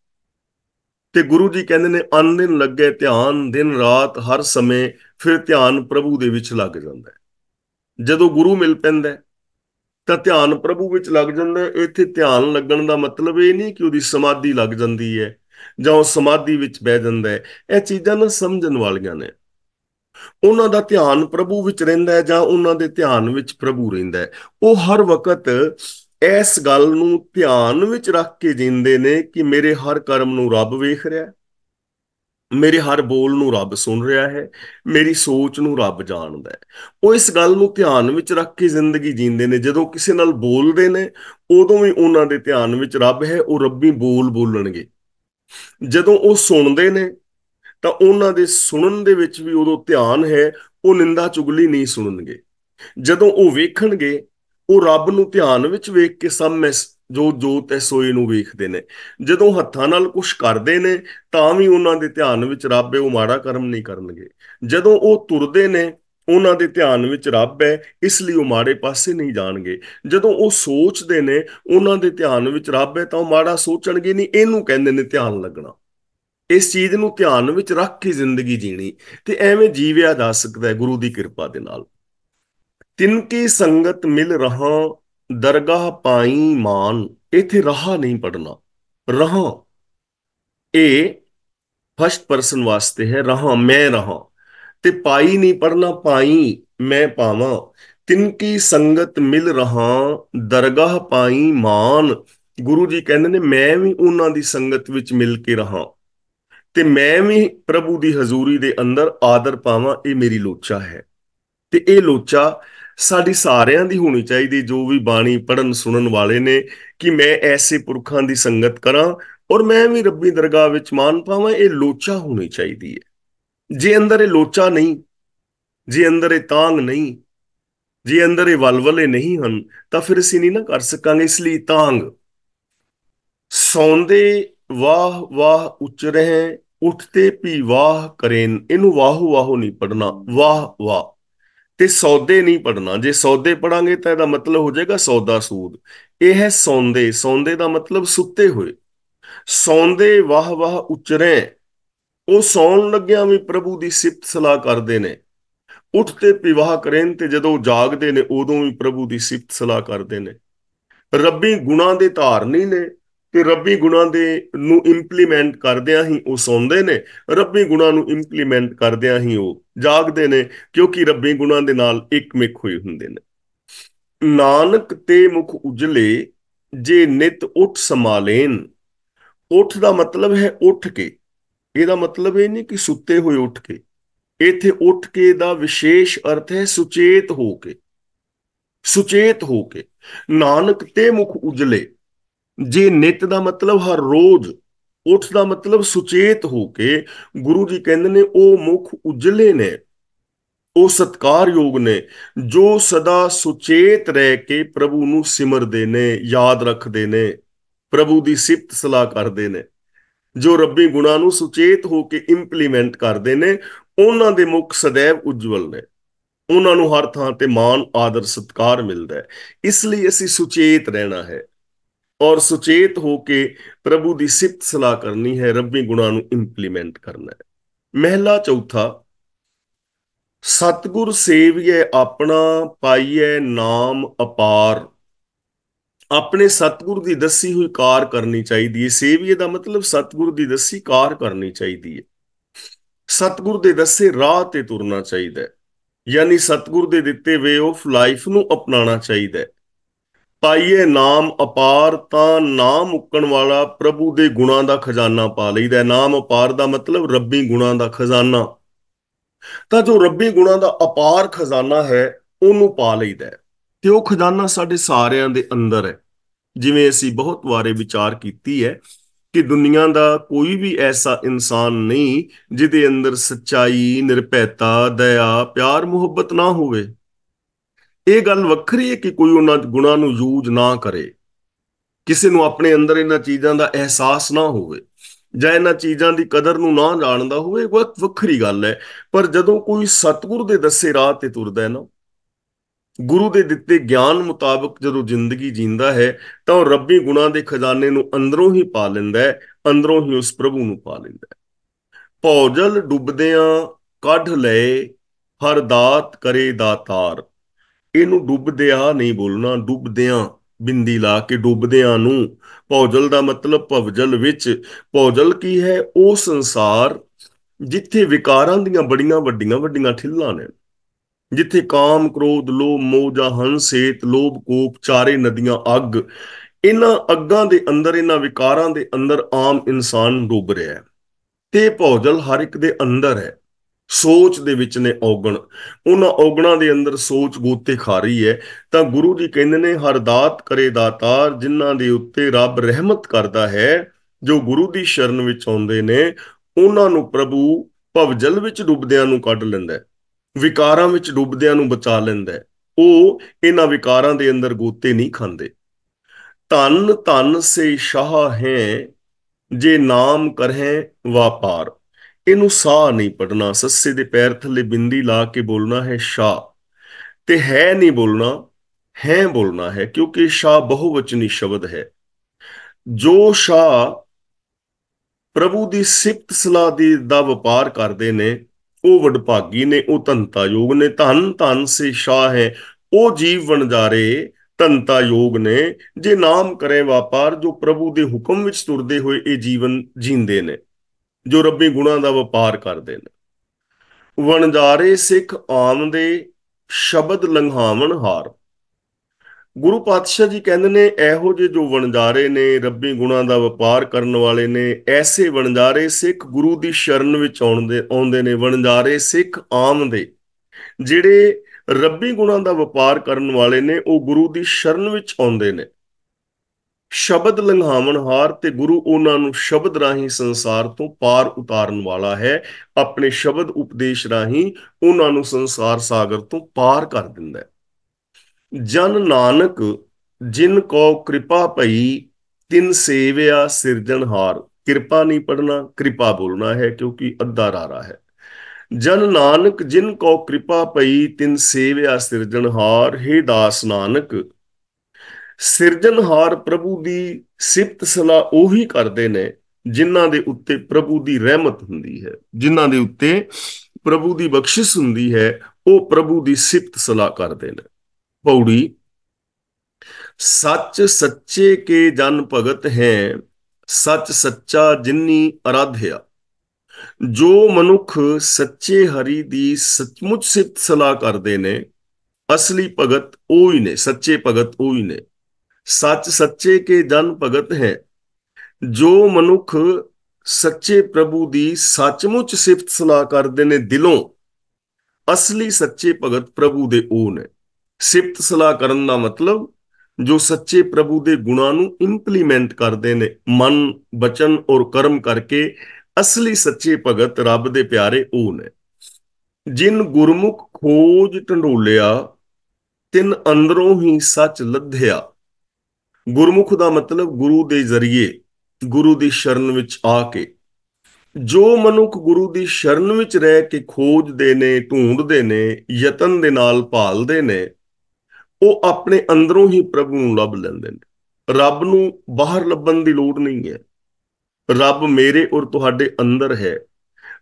ਤੇ ਗੁਰੂ ਜੀ ਕਹਿੰਦੇ ਨੇ ਅਨ ਦਿਨ ਲੱਗੇ ਧਿਆਨ ਦਿਨ ਰਾਤ ਹਰ ਸਮੇਂ ਫਿਰ ਧਿਆਨ ਪ੍ਰਭੂ ਦੇ ਵਿੱਚ ਲੱਗ ਜਾਂਦਾ ਹੈ ਜਦੋਂ ਗੁਰੂ ਮਿਲ ਪੈਂਦਾ ਹੈ ਤਾਂ ਧਿਆਨ ਪ੍ਰਭੂ ਵਿੱਚ ਲੱਗ ਜਾਂਦਾ ਇੱਥੇ ਧਿਆਨ ਲੱਗਣ ਦਾ ਮਤਲਬ ਇਹ ਨਹੀਂ ਕਿ ਉਹਦੀ ਸਮਾਧੀ ਲੱਗ ਜਾਂਦੀ ਹੈ ਜਾਂ ਉਹ ਸਮਾਧੀ ਵਿੱਚ ਬਹਿ ਜਾਂਦਾ ਹੈ ਇਹ ਚੀਜ਼ਾਂ ਨੂੰ ਸਮਝਣ ਵਾਲੀਆਂ ਨੇ ਉਹਨਾਂ ਦਾ ਧਿਆਨ ਪ੍ਰਭੂ ਵਿੱਚ ਰਹਿੰਦਾ ਹੈ ਜਾਂ ਉਹਨਾਂ ਦੇ ਧਿਆਨ ਵਿੱਚ ਪ੍ਰਭੂ ਰਹਿੰਦਾ ਹੈ ਉਹ ਹਰ ਵਕਤ ਇਸ ਗੱਲ ਨੂੰ ਧਿਆਨ ਵਿੱਚ ਰੱਖ ਕੇ ਜਿੰਦੇ ਨੇ ਕਿ ਮੇਰੇ ਹਰ ਕਰਮ ਨੂੰ ਰੱਬ ਵੇਖ ਰਿਹਾ ਹੈ ਮੇਰੇ ਹਰ ਬੋਲ ਨੂੰ ਰੱਬ ਸੁਣ ਰਿਹਾ ਹੈ ਮੇਰੀ ਸੋਚ ਨੂੰ ਰੱਬ ਜਾਣਦਾ ਹੈ ਉਹ ਇਸ ਗੱਲ ਨੂੰ ਧਿਆਨ ਵਿੱਚ ਰੱਖ ਕੇ ਜ਼ਿੰਦਗੀ ਜੀਂਦੇ ਨੇ ਜਦੋਂ ਕਿਸੇ ਨਾਲ ਬੋਲਦੇ ਨੇ ਉਦੋਂ ਵੀ ਉਹਨਾਂ ਦੇ ਧਿਆਨ ਵਿੱਚ ਰੱਬ ਹੈ ਉਹ ਰੱਬੀ ਬੋਲ ਬੋਲਣਗੇ ਜਦੋਂ ਉਹ ਸੁਣਦੇ ਨੇ ਤਾਂ ਉਹਨਾਂ ਦੇ ਸੁਣਨ ਦੇ ਵਿੱਚ ਵੀ ਉਦੋਂ ਧਿਆਨ ਹੈ ਉਹ ਨਿੰਦਾ ਚੁਗਲੀ ਨਹੀਂ ਸੁਣਨਗੇ ਜਦੋਂ ਉਹ ਵੇਖਣਗੇ ਉਹ ਰੱਬ ਨੂੰ ਧਿਆਨ ਵਿੱਚ ਵੇਖ ਕੇ ਸਭ ਮੈਂ ਜੋ ਜੋਤ ਐ ਸੋਏ ਨੂੰ ਵੇਖਦੇ ਨੇ ਜਦੋਂ ਹੱਥਾਂ ਨਾਲ ਕੁਝ ਕਰਦੇ ਨੇ ਤਾਂ ਵੀ ਉਹਨਾਂ ਦੇ ਧਿਆਨ ਵਿੱਚ ਰੱਬ ਹੈ ਉਹ ਮਾੜਾ ਕਰਮ ਨਹੀਂ ਕਰਨਗੇ ਜਦੋਂ ਉਹ ਤੁਰਦੇ ਨੇ ਉਹਨਾਂ ਦੇ ਧਿਆਨ ਵਿੱਚ ਰੱਬ ਹੈ ਇਸ ਲਈ ਉਹ ਮਾੜੇ ਪਾਸੇ ਨਹੀਂ ਜਾਣਗੇ ਜਦੋਂ ਉਹ ਸੋਚਦੇ ਨੇ ਉਹਨਾਂ ਦੇ ਧਿਆਨ ਵਿੱਚ ਰੱਬ ਹੈ ਤਾਂ ਉਹ ਮਾੜਾ ਸੋਚਣਗੇ ਨਹੀਂ ਇਹਨੂੰ ਕਹਿੰਦੇ ਨੇ ਧਿਆਨ ਲੱਗਣਾ ਇਸ ਚੀਜ਼ ਨੂੰ ਧਿਆਨ ਵਿੱਚ ਰੱਖ ਕੇ ਜ਼ਿੰਦਗੀ ਜੀਣੀ ਤੇ ਐਵੇਂ ਜੀਵਿਆ ਜਾ ਸਕਦਾ ਹੈ ਗੁਰੂ ਦੀ ਕਿਰਪਾ ਦੇ ਨਾਲ ਤਿੰਨ ਕੀ ਸੰਗਤ ਮਿਲ ਰਹਾ ਦਰਗਾਹ ਪਾਈ ਮਾਨ ਇਥੇ ਰਹਾ ਨਹੀਂ ਪੜਨਾ ਰਹਾ ਇਹ ਫਸਟ ਪਰਸਨ ਵਾਸਤੇ ਹੈ ਰਹਾ ਮੈਂ ਰਹਾ ਤੇ ਪਾਈ ਨਹੀਂ ਪੜਨਾ ਪਾਈ ਮੈਂ ਪਾਵਾਂ ਤਿੰਨ ਕੀ ਸੰਗਤ ਮਿਲ ਰਹਾ ਦਰਗਾਹ ਪਾਈ ਮਾਨ ਗੁਰੂ ਜੀ ਕਹਿੰਦੇ ਨੇ ਮੈਂ ਵੀ ਉਹਨਾਂ ਦੀ ਸੰਗਤ ਵਿੱਚ ਮਿਲ ਕੇ ਰਹਾ ਤੇ ਮੈਂ ਵੀ ਪ੍ਰਭੂ ਦੀ ਹਜ਼ੂਰੀ ਦੇ ਅੰਦਰ ਆਦਰ ਪਾਵਾਂ ਇਹ ਮੇਰੀ ਲੋਚਾ ਹੈ ਤੇ ਇਹ ਲੋਚਾ ਸਾਡੀ ਸਾਰਿਆਂ ਦੀ ਹੋਣੀ ਚਾਹੀਦੀ ਜੋ ਵੀ ਬਾਣੀ ਪੜਨ ਸੁਣਨ ਵਾਲੇ ਨੇ ਕਿ ਮੈਂ ਐਸੇ ਪੁਰਖਾਂ ਦੀ ਸੰਗਤ ਕਰਾਂ ਔਰ ਮੈਂ ਵੀ ਰੱਬੀ ਦਰਗਾਹ ਵਿੱਚ ਮਾਨ ਪਾਵਾਂ ਇਹ ਲੋਚਾ ਹੋਣੀ ਚਾਹੀਦੀ ਹੈ ਜੇ ਅੰਦਰ ਇਹ ਲੋਚਾ ਨਹੀਂ ਜੇ ਅੰਦਰ ਇਹ ਤਾਂਗ ਨਹੀਂ ਜੇ ਅੰਦਰ ਇਹ ਵਲਵਲੇ ਨਹੀਂ ਹਨ ਤਾਂ ਫਿਰ ਅਸੀਂ ਨਹੀਂ ਨਾ ਕਰ ਸਕਾਂਗੇ ਇਸ ਲਈ ਤਾਂਗ ਸੌਂਦੇ ਵਾਹ ਵਾਹ ਉੱਚ ਰਹੇ ਉੱਠਤੇ ਵੀ ਵਾਹ ਕਰੇਨ ਇਹਨੂੰ ਵਾਹ ਵਾਹ ਨਹੀਂ ਪੜਨਾ ਵਾਹ ਵਾਹ ਤੇ ਸੌਦੇ ਨਹੀਂ ਪੜਨਾ ਜੇ ਸੌਦੇ ਪੜਾਂਗੇ ਤਾਂ ਇਹਦਾ ਮਤਲਬ ਹੋ ਜਾਏਗਾ ਸੌਦਾ ਸੂਦ ਇਹ ਹੈ ਸੌਂਦੇ ਸੌਂਦੇ ਦਾ ਮਤਲਬ ਸੁੱਤੇ ਹੋਏ ਸੌਂਦੇ ਵਾਹ ਵਾਹ ਉਚਰੇ ਉਹ ਸੌਣ ਲੱਗਿਆਂ ਵੀ ਪ੍ਰਭੂ ਦੀ ਸਿਫਤ ਸਲਾਹ ਕਰਦੇ ਨੇ ਉੱਠਦੇ ਪਿਵਾਹ ਕਰਨ ਤੇ ਜਦੋਂ ਜਾਗਦੇ ਨੇ ਉਦੋਂ ਵੀ ਪ੍ਰਭੂ ਦੀ ਸਿਫਤ ਸਲਾਹ ਕਰਦੇ ਨੇ ਰੱਬੀ ਗੁਣਾ ਦੇ ਧਾਰਨੀ ਨੇ ਕਿ ਰੱਬੀ ਗੁਣਾਂ ਦੇ ਨੂੰ ਇੰਪਲੀਮੈਂਟ ਕਰਦਿਆਂ ਹੀ ਉਹ ਸੌਂਦੇ ਨੇ ਰੱਬੀ ਗੁਣਾਂ ਨੂੰ ਇੰਪਲੀਮੈਂਟ ਕਰਦਿਆਂ ਹੀ ਉਹ ਜਾਗਦੇ ਨੇ ਕਿਉਂਕਿ ਰੱਬੀ ਗੁਣਾਂ ਦੇ ਨਾਲ ਇੱਕ ਹੋਏ ਹੁੰਦੇ ਨੇ ਨਾਨਕ ਤੇ ਮੁਖ ਉਜਲੇ ਜੇ ਨਿਤ ਉੱਠ ਸਮਾਲੇਨ ਉੱਠ ਦਾ ਮਤਲਬ ਹੈ ਉੱਠ ਕੇ ਇਹਦਾ ਮਤਲਬ ਇਹ ਨਹੀਂ ਕਿ ਸੁੱਤੇ ਹੋਏ ਉੱਠ ਕੇ ਇੱਥੇ ਉੱਠ ਕੇ ਦਾ ਵਿਸ਼ੇਸ਼ ਅਰਥ ਹੈ ਸੁਚੇਤ ਹੋ ਕੇ ਸੁਚੇਤ ਹੋ ਕੇ ਨਾਨਕ ਤੇ ਮੁਖ ਉਜਲੇ ਜੇ ਨਿਤ ਦਾ ਮਤਲਬ ਹਰ ਰੋਜ਼ ਉਠ ਦਾ ਮਤਲਬ ਸੁਚੇਤ ਹੋ ਕੇ ਗੁਰੂ ਜੀ ਕਹਿੰਦੇ ਨੇ ਉਹ ਮੁਖ ਉਜਲੇ ਨੇ ਉਹ ਸਤਕਾਰਯੋਗ ਨੇ ਜੋ ਸਦਾ ਸੁਚੇਤ ਰਹਿ ਕੇ ਪ੍ਰਭੂ ਨੂੰ ਸਿਮਰਦੇ ਨੇ ਯਾਦ ਰੱਖਦੇ ਨੇ ਪ੍ਰਭੂ ਦੀ ਸਿਫਤ ਸਲਾਹ ਕਰਦੇ ਨੇ ਜੋ ਰੱਬੀ ਗੁਣਾ ਨੂੰ ਸੁਚੇਤ ਹੋ ਕੇ ਇੰਪਲੀਮੈਂਟ ਕਰਦੇ ਨੇ ਉਹਨਾਂ ਦੇ ਮੁਖ ਸਦੈਵ ਉਜਵਲ ਨੇ ਉਹਨਾਂ ਨੂੰ ਹਰ ਥਾਂ ਤੇ ਮਾਨ ਆਦਰ ਸਤਕਾਰ ਮਿਲਦਾ ਹੈ ਇਸ ਲਈ ਅਸੀਂ ਸੁਚੇਤ ਰਹਿਣਾ ਹੈ ਔਰ ਸੁਚੇਤ ਹੋ ਕੇ ਪ੍ਰਭੂ ਦੀ ਸਿਫਤ ਸਲਾਹ ਕਰਨੀ ਹੈ ਰੱਬੀ ਗੁਣਾ ਨੂੰ ਇੰਪਲੀਮੈਂਟ ਕਰਨਾ ਹੈ ਮਹਿਲਾ ਚੌਥਾ ਸਤਗੁਰ ਸੇਵਿਏ ਆਪਣਾ ਪਾਈਏ ਨਾਮ ਅਪਾਰ ਆਪਣੇ ਸਤਗੁਰ ਦੀ ਦੱਸੀ ਹੋਈ ਕਾਰ ਕਰਨੀ ਚਾਹੀਦੀ ਹੈ ਸੇਵੀਏ ਦਾ ਮਤਲਬ ਸਤਗੁਰ ਦੀ ਦੱਸੀ ਕਾਰ ਕਰਨੀ ਚਾਹੀਦੀ ਹੈ ਸਤਗੁਰ ਦੇ ਦੱਸੇ ਰਾਹ ਤੇ ਤੁਰਨਾ ਚਾਹੀਦਾ ਹੈ ਯਾਨੀ ਸਤਗੁਰ ਦੇ ਦਿੱਤੇ ਵੇ ਆਫ ਲਾਈਫ ਨੂੰ ਅਪਣਾਉਣਾ ਚਾਹੀਦਾ ਹੈ ਪਾਈਏ ਨਾਮ ਅਪਾਰ ਤਾਂ ਨਾਮ ਮੁੱਕਣ ਵਾਲਾ ਪ੍ਰਭੂ ਦੇ ਗੁਣਾਂ ਦਾ ਖਜ਼ਾਨਾ ਪਾ ਲਈਦਾ ਨਾਮ ਅਪਾਰ ਦਾ ਮਤਲਬ ਰੱਬੀ ਗੁਣਾਂ ਦਾ ਖਜ਼ਾਨਾ ਤਾਂ ਜੋ ਰੱਬੀ ਗੁਣਾਂ ਦਾ ਅਪਾਰ ਖਜ਼ਾਨਾ ਹੈ ਉਹਨੂੰ ਪਾ ਲਈਦਾ ਤੇ ਉਹ ਖਜ਼ਾਨਾ ਸਾਡੇ ਸਾਰਿਆਂ ਦੇ ਅੰਦਰ ਹੈ ਜਿਵੇਂ ਅਸੀਂ ਬਹੁਤ ਵਾਰੇ ਵਿਚਾਰ ਕੀਤੀ ਹੈ ਕਿ ਦੁਨੀਆ ਦਾ ਕੋਈ ਵੀ ਐਸਾ ਇਨਸਾਨ ਨਹੀਂ ਜਿਹਦੇ ਅੰਦਰ ਸੱਚਾਈ ਨਿਰਭੈਤਾ ਦਇਆ ਪਿਆਰ ਮੁਹੱਬਤ ਨਾ ਹੋਵੇ ਇਹ ਗੱਲ ਵੱਖਰੀ ਹੈ ਕਿ ਕੋਈ ਉਹਨਾਂ ਗੁਣਾਂ ਨੂੰ ਯੂਜ ਨਾ ਕਰੇ ਕਿਸੇ ਨੂੰ ਆਪਣੇ ਅੰਦਰ ਇਹਨਾਂ ਚੀਜ਼ਾਂ ਦਾ ਅਹਿਸਾਸ ਨਾ ਹੋਵੇ ਜਾਂ ਇਹਨਾਂ ਚੀਜ਼ਾਂ ਦੀ ਕਦਰ ਨੂੰ ਨਾ ਜਾਣਦਾ ਹੋਵੇ ਉਹ ਵੱਖਰੀ ਗੱਲ ਹੈ ਪਰ ਜਦੋਂ ਕੋਈ ਸਤਿਗੁਰ ਦੇ ਦੱਸੇ ਰਾਹ ਤੇ ਤੁਰਦਾ ਹੈ ਨਾ ਗੁਰੂ ਦੇ ਦਿੱਤੇ ਗਿਆਨ ਮੁਤਾਬਕ ਜਦੋਂ ਜ਼ਿੰਦਗੀ ਜੀਂਦਾ ਹੈ ਤਾਂ ਉਹ ਰੱਬੀ ਗੁਣਾ ਦੇ ਖਜ਼ਾਨੇ ਨੂੰ ਅੰਦਰੋਂ ਹੀ ਪਾ ਲੈਂਦਾ ਹੈ ਅੰਦਰੋਂ ਹੀ ਉਸ ਪ੍ਰਭੂ ਨੂੰ ਪਾ ਲੈਂਦਾ ਹੈ ਭੌਜਲ ਡੁੱਬਦਿਆਂ ਕੱਢ ਲਏ ਹਰ ਦਾਤ ਕਰੇ ਦਾਤਾਰ ਇਹਨੂੰ ਡੁੱਬਦਿਆਂ ਨਹੀਂ ਬੋਲਣਾ ਡੁੱਬਦਿਆਂ ਬਿੰਦੀ ਲਾ ਕੇ ਡੁੱਬਦਿਆਂ ਨੂੰ ਭੌਜਲ ਦਾ ਮਤਲਬ ਭਵਜਲ ਵਿੱਚ ਭੌਜਲ ਕੀ ਹੈ ਉਹ ਸੰਸਾਰ ਜਿੱਥੇ ਵਿਕਾਰਾਂ ਦੀਆਂ ਬੜੀਆਂ ਵੱਡੀਆਂ ਵੱਡੀਆਂ ਠਿੱਲਾਂ ਨੇ ਜਿੱਥੇ ਕਾਮ ਕ੍ਰੋਧ ਲੋਭ ਮੋਹ ਜਾਂ ਹੰਸੇਤ ਲੋਭ ਕੋਪ ਚਾਰੇ ਨਦੀਆਂ ਅੱਗ ਇਹਨਾਂ ਅੱਗਾਂ ਦੇ ਅੰਦਰ ਇਹਨਾਂ ਵਿਕਾਰਾਂ ਦੇ ਅੰਦਰ ਆਮ ਇਨਸਾਨ ਡੁੱਬ ਰਿਹਾ ਹੈ ਤੇ ਭੌਜਲ ਹਰ ਇੱਕ ਦੇ ਅੰਦਰ ਹੈ ਸੋਚ ਦੇ ਵਿੱਚ ਨੇ ਔਗਣ ਉਹਨਾਂ ਔਗਣਾਂ ਦੇ ਅੰਦਰ ਸੋਚ ਗੋਤੇ ਖਾ ਰਹੀ ਹੈ ਤਾਂ ਗੁਰੂ ਜੀ ਕਹਿੰਦੇ ਨੇ ਹਰ ਦਾਤ ਕਰੇ ਦਾਤਾਰ ਜਿਨ੍ਹਾਂ ਦੇ ਉੱਤੇ ਰੱਬ ਰਹਿਮਤ ਕਰਦਾ ਹੈ ਜੋ ਗੁਰੂ ਦੀ ਸ਼ਰਨ ਵਿੱਚ ਆਉਂਦੇ ਨੇ ਉਹਨਾਂ ਨੂੰ ਪ੍ਰਭੂ ਭਵਜਲ ਵਿੱਚ ਡੁੱਬਦਿਆਂ ਨੂੰ ਕੱਢ ਲੈਂਦਾ ਹੈ ਵਿਕਾਰਾਂ ਵਿੱਚ ਡੁੱਬਦਿਆਂ ਨੂੰ ਬਚਾ ਲੈਂਦਾ ਹੈ ਉਹ ਇਹਨਾਂ ਵਿਕਾਰਾਂ ਦੇ ਅੰਦਰ ਗੋਤੇ ਨਹੀਂ ਖਾਂਦੇ ਤਨ ਤਨ ਸੇ ਸ਼ਾਹ ਹੈ ਜੇ ਨਾਮ ਕਰਹਿ ਵਪਾਰ ਇਹਨੂੰ ਸਾਹ ਨਹੀਂ ਪੜਨਾ ਸੱਸੇ ਦੇ ਪੈਰ ਥੱਲੇ ਬਿੰਦੀ ਲਾ ਕੇ ਬੋਲਣਾ ਹੈ ਸ਼ਾ ਤੇ ਹੈ ਨਹੀਂ ਬੋਲਣਾ ਹੈ ਬੋਲਣਾ ਹੈ ਕਿਉਂਕਿ ਸ਼ਾ ਬਹੁਵਚਨੀ ਸ਼ਬਦ ਹੈ ਜੋ ਸ਼ਾ ਪ੍ਰਭੂ ਦੀ ਸਿਫਤ ਸਲਾਹ ਦੀ ਦਾ ਵਪਾਰ ਕਰਦੇ ਨੇ ਉਹ ਵਡਭਾਗੀ ਨੇ ਉਹ ਤੰਤਾ ਯੋਗ ਨੇ ਧਨ ਧਨ ਸੇ ਸ਼ਾ ਹੈ ਉਹ ਜੀਵ ਵਣਜਾਰੇ ਤੰਤਾ ਯੋਗ ਨੇ ਜੇ ਨਾਮ ਕਰੇ ਵਪਾਰ ਜੋ ਪ੍ਰਭੂ ਦੇ ਹੁਕਮ ਵਿੱਚ ਤੁਰਦੇ ਹੋਏ ਇਹ ਜੀਵਨ ਜੀਂਦੇ ਨੇ ਜੋ ਰੱਬੀ ਗੁਣਾ ਦਾ ਵਪਾਰ ਕਰਦੇ ਨੇ ਵਣਜਾਰੇ ਸਿੱਖ ਆਮ ਦੇ ਸ਼ਬਦ ਲੰਘਾਵਣ ਹਾਰ ਗੁਰੂ ਪਾਤਸ਼ਾਹ ਜੀ ਕਹਿੰਦੇ ਨੇ ਇਹੋ ਜਿਹੇ ਜੋ ਵਣਜਾਰੇ ਨੇ ਰੱਬੀ ਗੁਣਾ ਦਾ ਵਪਾਰ ਕਰਨ ਵਾਲੇ ਨੇ ਐਸੇ ਵਣਜਾਰੇ ਸਿੱਖ ਗੁਰੂ ਦੀ ਸ਼ਰਨ ਵਿੱਚ ਆਉਂਦੇ ਆਉਂਦੇ ਨੇ ਵਣਜਾਰੇ ਸਿੱਖ ਆਮ ਦੇ ਜਿਹੜੇ ਰੱਬੀ ਗੁਣਾ ਦਾ ਵਪਾਰ ਕਰਨ ਵਾਲੇ ਨੇ ਉਹ ਗੁਰੂ ਦੀ ਸ਼ਰਨ ਵਿੱਚ ਆਉਂਦੇ ਨੇ ਸ਼ਬਦ ਲੰਘਾਵਣ ਹਾਰ ਤੇ ਗੁਰੂ ਉਹਨਾਂ ਨੂੰ ਸ਼ਬਦ ਰਾਹੀਂ ਸੰਸਾਰ ਤੋਂ ਪਾਰ ਉਤਾਰਨ ਵਾਲਾ ਹੈ ਆਪਣੇ ਸ਼ਬਦ ਉਪਦੇਸ਼ ਰਾਹੀਂ ਉਹਨਾਂ ਨੂੰ ਸੰਸਾਰ ਸਾਗਰ ਤੋਂ ਪਾਰ ਕਰ ਦਿੰਦਾ ਹੈ ਜਨ ਨਾਨਕ ਜਿਨ ਕੋ ਕਿਰਪਾ ਭਈ ਤਿਨ ਸੇਵਿਆ ਸਿਰਜਣਹਾਰ ਕਿਰਪਾ ਨਹੀਂ ਪੜਨਾ ਕਿਰਪਾ ਬੋਲਣਾ ਹੈ ਕਿਉਂਕਿ ਅੱਧਾ ਰਾਰਾ ਹੈ ਜਨ ਨਾਨਕ ਜਿਨ ਕੋ ਕਿਰਪਾ ਪਈ ਤਿਨ ਸੇਵਿਆ ਸਿਰਜਣਹਾਰ ਹੇ ਦਾਸ ਨਾਨਕ ਸਿਰਜਣਹਾਰ ਪ੍ਰਭੂ ਦੀ ਸਿਫਤ ਸਲਾਹ ਉਹੀ ਕਰਦੇ ਨੇ ਜਿਨ੍ਹਾਂ ਦੇ ਉੱਤੇ ਪ੍ਰਭੂ ਦੀ ਰਹਿਮਤ ਹੁੰਦੀ ਹੈ ਜਿਨ੍ਹਾਂ ਦੇ ਉੱਤੇ ਪ੍ਰਭੂ ਦੀ ਬਖਸ਼ਿਸ਼ ਹੁੰਦੀ ਹੈ ਉਹ ਪ੍ਰਭੂ ਦੀ ਸਿਫਤ ਸਲਾਹ ਕਰਦੇ ਨੇ ਪੌੜੀ ਸੱਚ ਸੱਚੇ ਕੇ ਜਨ ਭਗਤ ਹੈ ਸੱਚ ਸੱਚਾ ਜਿਨਨੀ ਅਰਾਧਿਆ ਜੋ ਮਨੁੱਖ ਸੱਚੇ ਹਰੀ ਦੀ ਸੱਚਮੁੱਚ ਸਿਫਤ ਸਲਾਹ ਕਰਦੇ ਨੇ ਅਸਲੀ ਭਗਤ ਉਹ ਹੀ ਨੇ ਸੱਚੇ ਭਗਤ ਉਹ ਹੀ ਨੇ ਸੱਚ ਸੱਚੇ ਕੇ ਜਨ ਭਗਤ ਹੈ ਜੋ ਮਨੁੱਖ ਸੱਚੇ ਪ੍ਰਭੂ ਦੀ ਸੱਚਮੁੱਚ ਸਿਫਤ ਸੁਣਾ ਕਰਦੇ ਨੇ ਦਿਲੋਂ ਅਸਲੀ ਸੱਚੇ ਭਗਤ ਪ੍ਰਭੂ ਦੇ ਉਹ ਨੇ ਸਿਫਤ ਸਲਾਹ ਕਰਨ ਦਾ ਮਤਲਬ ਜੋ ਸੱਚੇ ਪ੍ਰਭੂ ਦੇ ਗੁਣਾਂ ਨੂੰ ਇੰਪਲੀਮੈਂਟ ਕਰਦੇ ਨੇ ਮਨ ਬਚਨ ਔਰ ਕਰਮ ਕਰਕੇ ਅਸਲੀ ਸੱਚੇ ਭਗਤ ਰੱਬ ਦੇ ਪਿਆਰੇ ਉਹ ਨੇ ਜਿਨ ਗੁਰਮੁਖ ਖੋਜ ਟੰਡੋਲਿਆ ਤਿੰਨ ਅੰਦਰੋਂ ਹੀ ਸੱਚ ਲੱਧਿਆ ਗੁਰਮੁਖ ਦਾ ਮਤਲਬ ਗੁਰੂ ਦੇ ਜ਼ਰੀਏ ਗੁਰੂ ਦੀ ਸ਼ਰਨ ਵਿੱਚ ਆ ਕੇ ਜੋ ਮਨੁੱਖ ਗੁਰੂ ਦੀ ਸ਼ਰਨ ਵਿੱਚ ਰਹਿ ਕੇ ਖੋਜਦੇ ਨੇ ਢੂੰਡਦੇ ਨੇ ਯਤਨ ਦੇ ਨਾਲ ਭਾਲਦੇ ਨੇ ਉਹ ਆਪਣੇ ਅੰਦਰੋਂ ਹੀ ਪ੍ਰਭੂ ਨੂੰ ਲੱਭ ਲੈਂਦੇ ਨੇ ਰੱਬ ਨੂੰ ਬਾਹਰ ਲੱਭਣ ਦੀ ਲੋੜ ਨਹੀਂ ਹੈ ਰੱਬ ਮੇਰੇ ਔਰ ਤੁਹਾਡੇ ਅੰਦਰ ਹੈ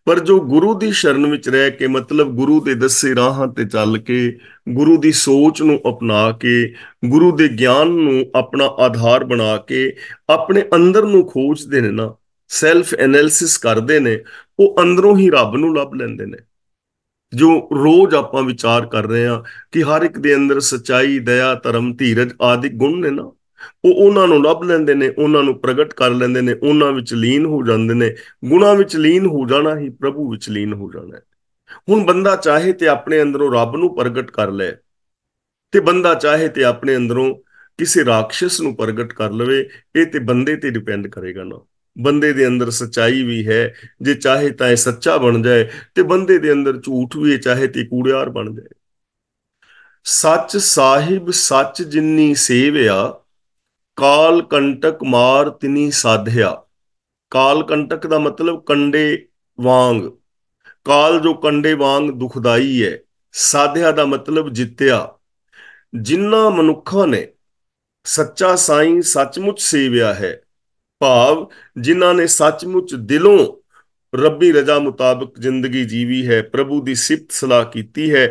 ਪਰ ਜੋ ਗੁਰੂ ਦੀ ਸ਼ਰਨ ਵਿੱਚ ਰਹਿ ਕੇ ਮਤਲਬ ਗੁਰੂ ਦੇ ਦੱਸੇ ਰਾਹਾਂ ਤੇ ਚੱਲ ਕੇ ਗੁਰੂ ਦੀ ਸੋਚ ਨੂੰ ਅਪਣਾ ਕੇ ਗੁਰੂ ਦੇ ਗਿਆਨ ਨੂੰ ਆਪਣਾ ਆਧਾਰ ਬਣਾ ਕੇ ਆਪਣੇ ਅੰਦਰ ਨੂੰ ਖੋਜਦੇ ਨੇ ਨਾ ਸੈਲਫ ਐਨਾਲਿਸਿਸ ਕਰਦੇ ਨੇ ਉਹ ਅੰਦਰੋਂ ਹੀ ਰੱਬ ਨੂੰ ਲੱਭ ਲੈਂਦੇ ਨੇ ਜੋ ਰੋਜ਼ ਆਪਾਂ ਵਿਚਾਰ ਕਰ ਰਹੇ ਆ ਕਿ ਹਰ ਇੱਕ ਦੇ ਅੰਦਰ ਸਚਾਈ ਦਇਆ ਧਰਮ ਧੀਰਜ ਆਦਿ ਗੁਣ ਨੇ ਨਾ ਉਹ ਉਹਨਾਂ ਨੂੰ ਲੱਭ ਲੈਂਦੇ ਨੇ ਉਹਨਾਂ ਨੂੰ ਪ੍ਰਗਟ ਕਰ ਲੈਂਦੇ ਨੇ ਉਹਨਾਂ ਵਿੱਚ ਲੀਨ ਹੋ ਜਾਂਦੇ ਨੇ ਗੁਣਾ ਵਿੱਚ ਲੀਨ ਹੋ ਜਾਣਾ ਹੀ ਪ੍ਰਭੂ ਵਿੱਚ ਲੀਨ ਹੋ ਜਾਣਾ ਹੈ ਹੁਣ ਬੰਦਾ ਚਾਹੇ ਤੇ ਆਪਣੇ ਅੰਦਰੋਂ ਰੱਬ ਨੂੰ ਪ੍ਰਗਟ ਕਰ ਲੈ ਤੇ ਬੰਦਾ ਚਾਹੇ ਤੇ ਆਪਣੇ ਅੰਦਰੋਂ ਕਿਸੇ ਰਾਖਸ਼ ਨੂੰ ਪ੍ਰਗਟ ਕਰ ਲਵੇ ਇਹ ਤੇ ਬੰਦੇ ਤੇ ਡਿਪੈਂਡ ਕਰੇਗਾ ਨਾ ਬੰਦੇ ਦੇ ਅੰਦਰ ਸਚਾਈ ਵੀ ਹੈ ਜੇ ਚਾਹੇ ਤਾਂ ਇਹ ਸੱਚਾ ਬਣ ਜਾਏ ਤੇ ਬੰਦੇ ਦੇ ਅੰਦਰ ਝੂਠ ਵੀ ਹੈ ਚਾਹੇ ਤੇ ਕੂੜਿਆਰ ਬਣ ਜਾਏ ਸੱਚ ਸਾਹਿਬ ਸੱਚ ਜਿੰਨੀ ਸੇਵਿਆ ਕਾਲ ਕੰਟਕ ਮਾਰ ਤਿਨੀ ਸਾਧਿਆ ਕਾਲ ਕੰਟਕ ਦਾ ਮਤਲਬ ਕੰਡੇ ਵਾਂਗ ਕਾਲ ਜੋ ਕੰਡੇ ਵਾਂਗ ਦੁਖਦਾਈ ਹੈ ਸਾਧਿਆ ਦਾ ਮਤਲਬ ਜਿੱਤਿਆ ਜਿਨ੍ਹਾਂ ਮਨੁੱਖਾਂ ਨੇ ਸੱਚਾ ਸਾਈਂ ਸੱਚਮੁੱਚ ਸੇਵਿਆ ਹੈ ਭਾਵ ਜਿਨ੍ਹਾਂ ਨੇ ਸੱਚਮੁੱਚ ਦਿਲੋਂ ਰੱਬੀ ਰਜ਼ਾ ਮੁਤਾਬਕ ਜ਼ਿੰਦਗੀ ਜੀਵੀ ਹੈ ਪ੍ਰਭੂ ਦੀ ਸਿਫਤ ਸਲਾਹ ਕੀਤੀ ਹੈ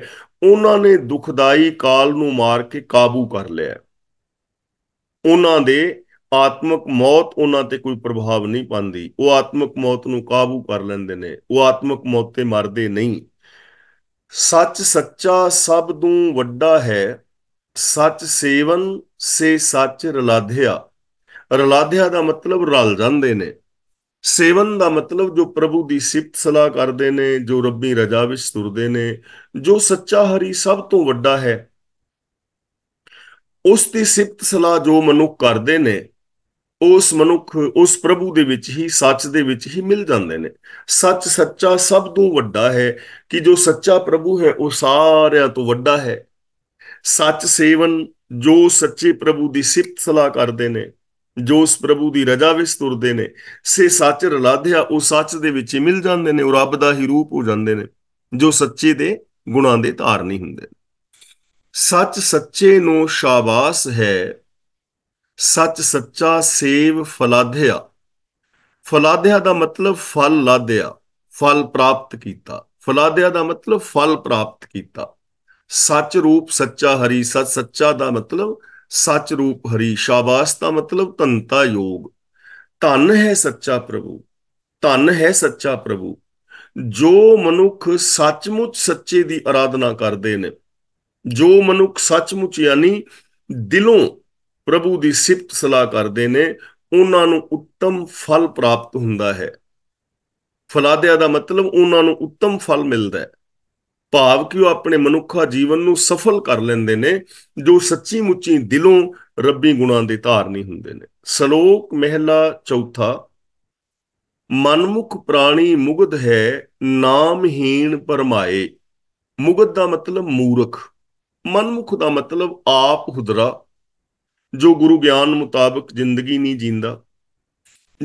ਉਹਨਾਂ ਨੇ ਦੁਖਦਾਈ ਕਾਲ ਨੂੰ ਮਾਰ ਕੇ ਕਾਬੂ ਕਰ ਲਿਆ ਉਹਨਾਂ ਦੇ ਆਤਮਿਕ ਮੌਤ ਉਹਨਾਂ ਤੇ ਕੋਈ ਪ੍ਰਭਾਵ ਨਹੀਂ ਪਾਉਂਦੀ ਉਹ ਆਤਮਿਕ ਮੌਤ ਨੂੰ ਕਾਬੂ ਕਰ ਲੈਂਦੇ ਨੇ ਉਹ ਆਤਮਿਕ ਮੌਤ ਤੇ ਮਰਦੇ ਨਹੀਂ ਸੱਚ ਸੱਚਾ ਸਭ ਤੋਂ ਵੱਡਾ ਹੈ ਸੱਚ ਸੇਵਨ ਸੇ ਸੱਚ ਰਲਾਧਿਆ ਰਲਾਧਿਆ ਦਾ ਮਤਲਬ ਰਲ ਜਾਂਦੇ ਨੇ ਸੇਵਨ ਦਾ ਮਤਲਬ ਜੋ ਪ੍ਰਭੂ ਦੀ ਸਿਫਤ ਸਲਾਹ ਕਰਦੇ ਨੇ ਜੋ ਰੱਬੀ ਰਜਾ ਵਿੱਚ ਤੁਰਦੇ ਨੇ ਜੋ ਸੱਚਾ ਹਰੀ ਸਭ ਤੋਂ ਵੱਡਾ ਹੈ ਉਸ ਦੀ ਸਿਫਤ ਸਲਾਹ ਜੋ ਮਨੁੱਖ ਕਰਦੇ ਨੇ ਉਸ ਮਨੁੱਖ ਉਸ ਪ੍ਰਭੂ ਦੇ ਵਿੱਚ ਹੀ ਸੱਚ ਦੇ ਵਿੱਚ ਹੀ ਮਿਲ ਜਾਂਦੇ ਨੇ ਸੱਚ ਸੱਚਾ ਸਭ ਤੋਂ ਵੱਡਾ ਹੈ ਕਿ ਜੋ ਸੱਚਾ ਪ੍ਰਭੂ ਹੈ ਉਹ ਸਾਰਿਆਂ ਤੋਂ ਵੱਡਾ ਹੈ ਸੱਚ ਸੇਵਨ ਜੋ ਸੱਚੇ ਪ੍ਰਭੂ ਦੀ ਸਿਫਤ ਸਲਾਹ ਕਰਦੇ ਨੇ ਜੋ ਉਸ ਪ੍ਰਭੂ ਦੀ ਰਜਾ ਵਿੱਚ ਤੁਰਦੇ ਨੇ ਸੇ ਸੱਚ ਰਲਾਧਿਆ ਉਹ ਸੱਚ ਦੇ ਵਿੱਚ ਹੀ ਮਿਲ ਜਾਂਦੇ ਨੇ ਉਹ ਰੱਬ ਦਾ ਹੀ ਰੂਪ ਹੋ ਜਾਂਦੇ ਨੇ ਜੋ ਸੱਚੇ ਦੇ ਗੁਣਾਂ ਦੇ ਧਾਰਨੀ ਹੁੰਦੇ ਨੇ ਸੱਚ ਸੱਚੇ ਨੂੰ ਸ਼ਾਬਾਸ਼ ਹੈ ਸੱਚ ਸੱਚਾ ਸੇਵ ਫਲਾਧਿਆ ਫਲਾਧਿਆ ਦਾ ਮਤਲਬ ਫਲ ਲਾਧਿਆ ਫਲ ਪ੍ਰਾਪਤ ਕੀਤਾ ਫਲਾਧਿਆ ਦਾ ਮਤਲਬ ਫਲ ਪ੍ਰਾਪਤ ਕੀਤਾ ਸੱਚ ਰੂਪ ਸੱਚਾ ਹਰੀ ਸੱਚ ਸੱਚਾ ਦਾ ਮਤਲਬ ਸੱਚ ਰੂਪ ਹਰੀ ਸ਼ਾਬਾਸ਼ ਦਾ ਮਤਲਬ ਤੰਤਾ ਯੋਗ ਧਨ ਹੈ ਸੱਚਾ ਪ੍ਰਭੂ ਧਨ ਹੈ ਸੱਚਾ ਪ੍ਰਭੂ ਜੋ ਮਨੁੱਖ ਸੱਚਮੁੱਚ ਸੱਚੇ ਦੀ ਆਰਾਧਨਾ ਕਰਦੇ ਨੇ ਜੋ ਮਨੁੱਖ ਸੱਚਮੁੱਚ ਯਾਨੀ ਦਿਲੋਂ ਪ੍ਰਭੂ ਦੀ ਸਿਫਤ ਸਲਾਹ ਕਰਦੇ ਨੇ ਉਹਨਾਂ ਨੂੰ ਉੱਤਮ ਫਲ ਪ੍ਰਾਪਤ ਹੁੰਦਾ ਹੈ ਫਲਾਦਿਆ ਦਾ ਮਤਲਬ ਉਹਨਾਂ ਨੂੰ ਉੱਤਮ ਫਲ ਮਿਲਦਾ ਹੈ ਭਾਵ ਕਿ ਉਹ ਆਪਣੇ ਮਨੁੱਖਾ ਜੀਵਨ ਨੂੰ ਸਫਲ ਕਰ ਲੈਂਦੇ ਨੇ ਜੋ ਸੱਚੀ ਮੁੱਚੀ ਦਿਲੋਂ ਰੱਬੀ ਗੁਣਾਂ ਦੇ ਧਾਰਨੀ ਹੁੰਦੇ ਨੇ ਸ਼ਲੋਕ ਮਹਿਲਾ ਚੌਥਾ ਮਨਮੁਖ ਪ੍ਰਾਣੀ ਮੁਗਧ ਹੈ ਨਾਮਹੀਣ ਪਰਮਾਏ ਮੁਗਧ ਦਾ ਮਤਲਬ ਮੂਰਖ ਮਨਮੁਖ ਦਾ ਮਤਲਬ ਆਪ ਹੁਦਰਾ ਜੋ ਗੁਰੂ ਗਿਆਨ ਮੁਤਾਬਕ ਜ਼ਿੰਦਗੀ ਨਹੀਂ ਜੀਂਦਾ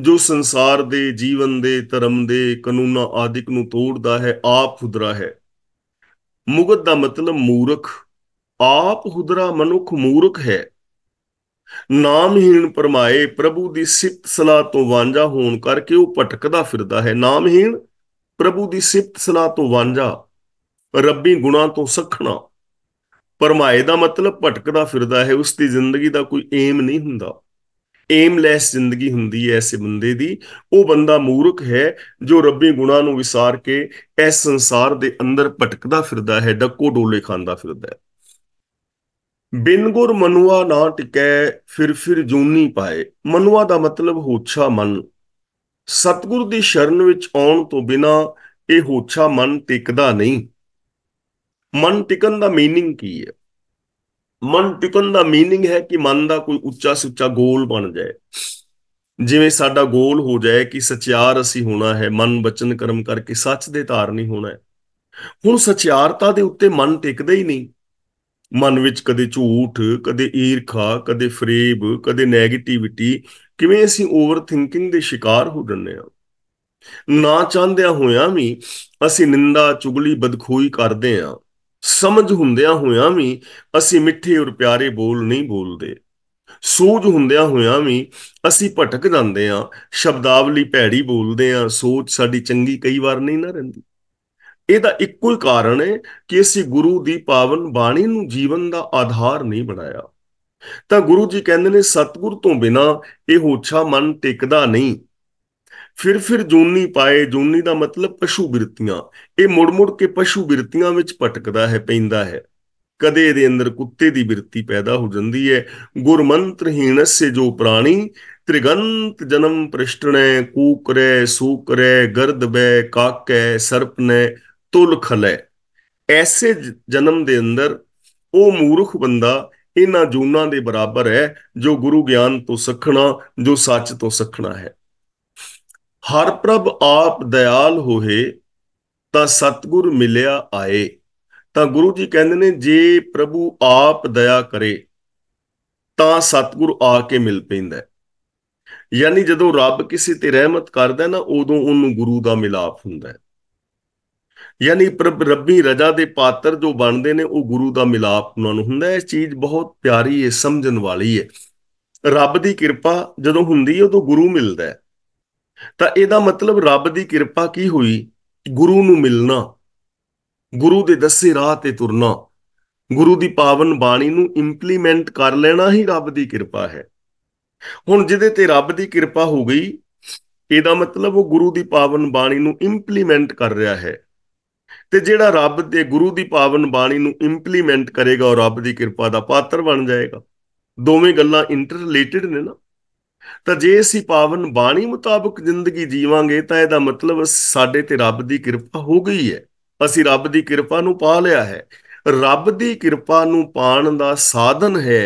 ਜੋ ਸੰਸਾਰ ਦੇ ਜੀਵਨ ਦੇ ਧਰਮ ਦੇ ਕਾਨੂੰਨਾਂ ਆਦਿਕ ਨੂੰ ਤੋੜਦਾ ਹੈ ਆਪ ਹੁਦਰਾ ਹੈ ਮੁਗਤ ਦਾ ਮਤਲਬ ਮੂਰਖ ਆਪ ਹੁਦਰਾ ਮਨੁੱਖ ਮੂਰਖ ਹੈ ਨਾਮਹੀਣ ਪਰਮਾਏ ਪ੍ਰਭੂ ਦੀ ਸਿਫਤ ਸਲਾਹ ਤੋਂ ਵਾਂਝਾ ਹੋਣ ਕਰਕੇ ਉਹ ਭਟਕਦਾ ਫਿਰਦਾ ਹੈ ਨਾਮਹੀਣ ਪ੍ਰਭੂ ਦੀ ਸਿਫਤ ਸਲਾਹ ਤੋਂ ਵਾਂਝਾ ਰੱਬੀ ਗੁਣਾ ਤੋਂ ਸਖਣਾ ਪਰਮਾਏ ਦਾ ਮਤਲਬ ਭਟਕਦਾ ਫਿਰਦਾ ਹੈ ਉਸ ਦੀ ਜ਼ਿੰਦਗੀ ਦਾ ਕੋਈ ਏਮ ਨਹੀਂ ਹੁੰਦਾ ਏਮਲੈਸ ਜ਼ਿੰਦਗੀ ਹੁੰਦੀ ਹੈ ਐਸੇ ਬੰਦੇ ਦੀ ਉਹ ਬੰਦਾ ਮੂਰਖ ਹੈ ਜੋ ਰੱਬੀ ਗੁਣਾ ਨੂੰ ਵਿਸਾਰ ਕੇ ਇਸ ਸੰਸਾਰ ਦੇ ਅੰਦਰ ਭਟਕਦਾ ਫਿਰਦਾ ਹੈ ਡੱਕੋ ਡੋਲੇ ਖਾਂਦਾ ਫਿਰਦਾ ਹੈ ਬਿਨ ਗੁਰ ਮਨੁਆ ਨਾ ਟਿਕੈ ਫਿਰ ਫਿਰ ਜੂਨੀ ਪਾਏ ਮਨੁਆ ਦਾ ਮਤਲਬ ਹੋਛਾ ਮਨ ਸਤਗੁਰ ਦੀ ਸ਼ਰਨ ਵਿੱਚ ਆਉਣ ਤੋਂ ਬਿਨਾ ਇਹ ਹੋਛਾ ਮਨ ਟਿਕਦਾ ਨਹੀਂ ਮਨ ਟਿਕਣ ਦਾ ਮੀਨਿੰਗ ਕੀ ਹੈ ਮਨ ਟਿਕਣ ਦਾ ਮੀਨਿੰਗ ਹੈ ਕਿ ਮਨ ਦਾ ਕੋਈ ਉੱਚਾ ਸੁੱਚਾ ਗੋਲ ਬਣ ਜਾਏ ਜਿਵੇਂ ਸਾਡਾ ਗੋਲ ਹੋ ਜਾਏ ਕਿ ਸਚਿਆਰ ਅਸੀਂ ਹੋਣਾ ਹੈ ਮਨ ਬਚਨ ਕਰਮ ਕਰਕੇ ਸੱਚ ਦੇ ਧਾਰਨੀ ਹੋਣਾ ਹੈ ਹੁਣ ਸਚਿਆਰਤਾ ਦੇ ਉੱਤੇ ਮਨ ਟਿਕਦਾ ਹੀ ਨਹੀਂ ਮਨ ਵਿੱਚ ਕਦੇ ਝੂਠ ਕਦੇ ਈਰਖਾ ਕਦੇ ਫਰੇਬ ਕਦੇ 네ਗੇਟਿਵਿਟੀ ਕਿਵੇਂ ਅਸੀਂ ਓਵਰ ਥਿੰਕਿੰਗ ਦੇ ਸ਼ਿਕਾਰ ਹੋ ਜੰਨੇ ਆ ਨਾ ਚਾਹੁੰਦਿਆਂ ਹੋਇਆਂ ਵੀ ਅਸੀਂ ਨਿੰਦਾ ਚੁਗਲੀ ਬਦਖੋਈ ਕਰਦੇ ਆ ਸਮਝ ਹੁੰਦਿਆਂ ਹੋਇਆਂ ਵੀ ਅਸੀਂ ਮਿੱਠੇ ਔਰ ਪਿਆਰੇ ਬੋਲ ਨਹੀਂ ਬੋਲਦੇ ਸੋਚ ਹੁੰਦਿਆਂ ਹੋਇਆਂ ਵੀ ਅਸੀਂ ਭਟਕ ਜਾਂਦੇ ਆ ਸ਼ਬਦਾਵਲੀ ਭੈੜੀ ਬੋਲਦੇ ਆ ਸੋਚ ਸਾਡੀ ਚੰਗੀ ਕਈ ਵਾਰ ਨਹੀਂ ਨਾ ਰਹਿੰਦੀ ਇਹਦਾ ਇੱਕੋ ਹੀ ਕਾਰਨ ਹੈ ਕਿ ਅਸੀਂ ਗੁਰੂ ਦੀ ਪਾਵਨ ਬਾਣੀ ਨੂੰ ਜੀਵਨ ਦਾ ਆਧਾਰ ਨਹੀਂ ਬਣਾਇਆ ਤਾਂ ਗੁਰੂ ਜੀ ਕਹਿੰਦੇ ਨੇ ਸਤਗੁਰ ਤੋਂ ਬਿਨਾ ਇਹ ਹੋਛਾ ਮਨ ਟਿਕਦਾ ਨਹੀਂ ਫਿਰ ਫਿਰ ਜੂਨੀ ਪਾਏ ਜੂਨੀ ਦਾ ਮਤਲਬ ਪਸ਼ੂ ਬਿਰਤੀਆਂ ਇਹ ਮੁੜ ਮੁੜ ਕੇ ਪਸ਼ੂ ਬਿਰਤੀਆਂ ਵਿੱਚ ਭਟਕਦਾ ਹੈ ਪੈਂਦਾ ਹੈ ਕਦੇ ਇਹਦੇ ਅੰਦਰ ਕੁੱਤੇ ਦੀ ਬਿਰਤੀ ਪੈਦਾ ਹੋ ਜਾਂਦੀ ਹੈ ਸੇ ਜੋ ਪ੍ਰਾਣੀ ਤ੍ਰਿਗੰਤ ਜਨਮ ਪ੍ਰਿਸ਼ਟਣੈ ਕੂਕਰੈ ਸੂਕਰੈ ਗਰਦਬੈ ਕਾਕੈ ਸਰਪਨੈ ਤੁਲ ਐਸੇ ਜਨਮ ਦੇ ਅੰਦਰ ਉਹ ਮੂਰਖ ਬੰਦਾ ਇਹਨਾਂ ਜੂਨਾਂ ਦੇ ਬਰਾਬਰ ਹੈ ਜੋ ਗੁਰੂ ਗਿਆਨ ਤੋਂ ਸਖਣਾ ਜੋ ਸੱਚ ਤੋਂ ਸਖਣਾ ਹੈ ਹਰ ਪ੍ਰਭ ਆਪ ਦਇਆਲ ਹੋਏ ਤਾਂ ਸਤਗੁਰ ਮਿਲਿਆ ਆਏ ਤਾਂ ਗੁਰੂ ਜੀ ਕਹਿੰਦੇ ਨੇ ਜੇ ਪ੍ਰਭੂ ਆਪ ਦਇਆ ਕਰੇ ਤਾਂ ਸਤਗੁਰ ਆ ਕੇ ਮਿਲ ਪੈਂਦਾ ਯਾਨੀ ਜਦੋਂ ਰੱਬ ਕਿਸੇ ਤੇ ਰਹਿਮਤ ਕਰਦਾ ਨਾ ਉਦੋਂ ਉਹਨੂੰ ਗੁਰੂ ਦਾ ਮਿਲਾਪ ਹੁੰਦਾ ਹੈ ਯਾਨੀ ਪ੍ਰਭ ਰੱਬੀ ਰਜਾ ਦੇ ਪਾਤਰ ਜੋ ਬਣਦੇ ਨੇ ਉਹ ਗੁਰੂ ਦਾ ਮਿਲਾਪ ਉਹਨਾਂ ਨੂੰ ਹੁੰਦਾ ਹੈ ਇਹ ਚੀਜ਼ ਬਹੁਤ ਪਿਆਰੀ ਹੈ ਸਮਝਣ ਵਾਲੀ ਹੈ ਰੱਬ ਦੀ ਕਿਰਪਾ ਜਦੋਂ ਹੁੰਦੀ ਹੈ ਉਦੋਂ ਗੁਰੂ ਮਿਲਦਾ ਹੈ ਤਾਂ ਇਹਦਾ ਮਤਲਬ ਰੱਬ ਦੀ ਕਿਰਪਾ ਕੀ ਹੋਈ ਗੁਰੂ ਨੂੰ ਮਿਲਣਾ ਗੁਰੂ ਦੇ ਦੱਸੇ ਰਾਹ ਤੇ ਤੁਰਨਾ ਗੁਰੂ ਦੀ ਪਾਵਨ ਬਾਣੀ ਨੂੰ ਇੰਪਲੀਮੈਂਟ ਕਰ ਲੈਣਾ ਹੀ ਰੱਬ ਦੀ ਕਿਰਪਾ ਹੈ ਹੁਣ ਜਿਹਦੇ ਤੇ ਰੱਬ ਦੀ ਕਿਰਪਾ ਹੋ ਗਈ ਇਹਦਾ ਮਤਲਬ ਉਹ ਗੁਰੂ ਦੀ ਪਾਵਨ ਬਾਣੀ ਨੂੰ ਇੰਪਲੀਮੈਂਟ ਕਰ ਰਿਹਾ ਹੈ ਤੇ ਜਿਹੜਾ ਰੱਬ ਦੇ ਗੁਰੂ ਦੀ ਪਾਵਨ ਬਾਣੀ ਨੂੰ ਇੰਪਲੀਮੈਂਟ ਕਰੇਗਾ ਉਹ ਰੱਬ ਦੀ ਕਿਰਪਾ ਦਾ ਪਾਤਰ ਬਣ ਜਾਏਗਾ ਦੋਵੇਂ ਗੱਲਾਂ ਇੰਟਰ ਰਿਲੇਟਡ ਨੇ ਨਾ ਤਾਂ ਜੇ ਅਸੀਂ ਪਾਵਨ ਬਾਣੀ ਮੁਤਾਬਕ ਜ਼ਿੰਦਗੀ ਜੀਵਾਂਗੇ ਤਾਂ ਇਹਦਾ ਮਤਲਬ ਸਾਡੇ ਤੇ ਰੱਬ ਦੀ ਕਿਰਪਾ ਹੋ ਗਈ ਹੈ ਅਸੀਂ ਰੱਬ ਦੀ ਕਿਰਪਾ ਨੂੰ ਪਾ ਲਿਆ ਹੈ ਰੱਬ ਦੀ ਕਿਰਪਾ ਨੂੰ ਪਾਣ ਦਾ ਸਾਧਨ ਹੈ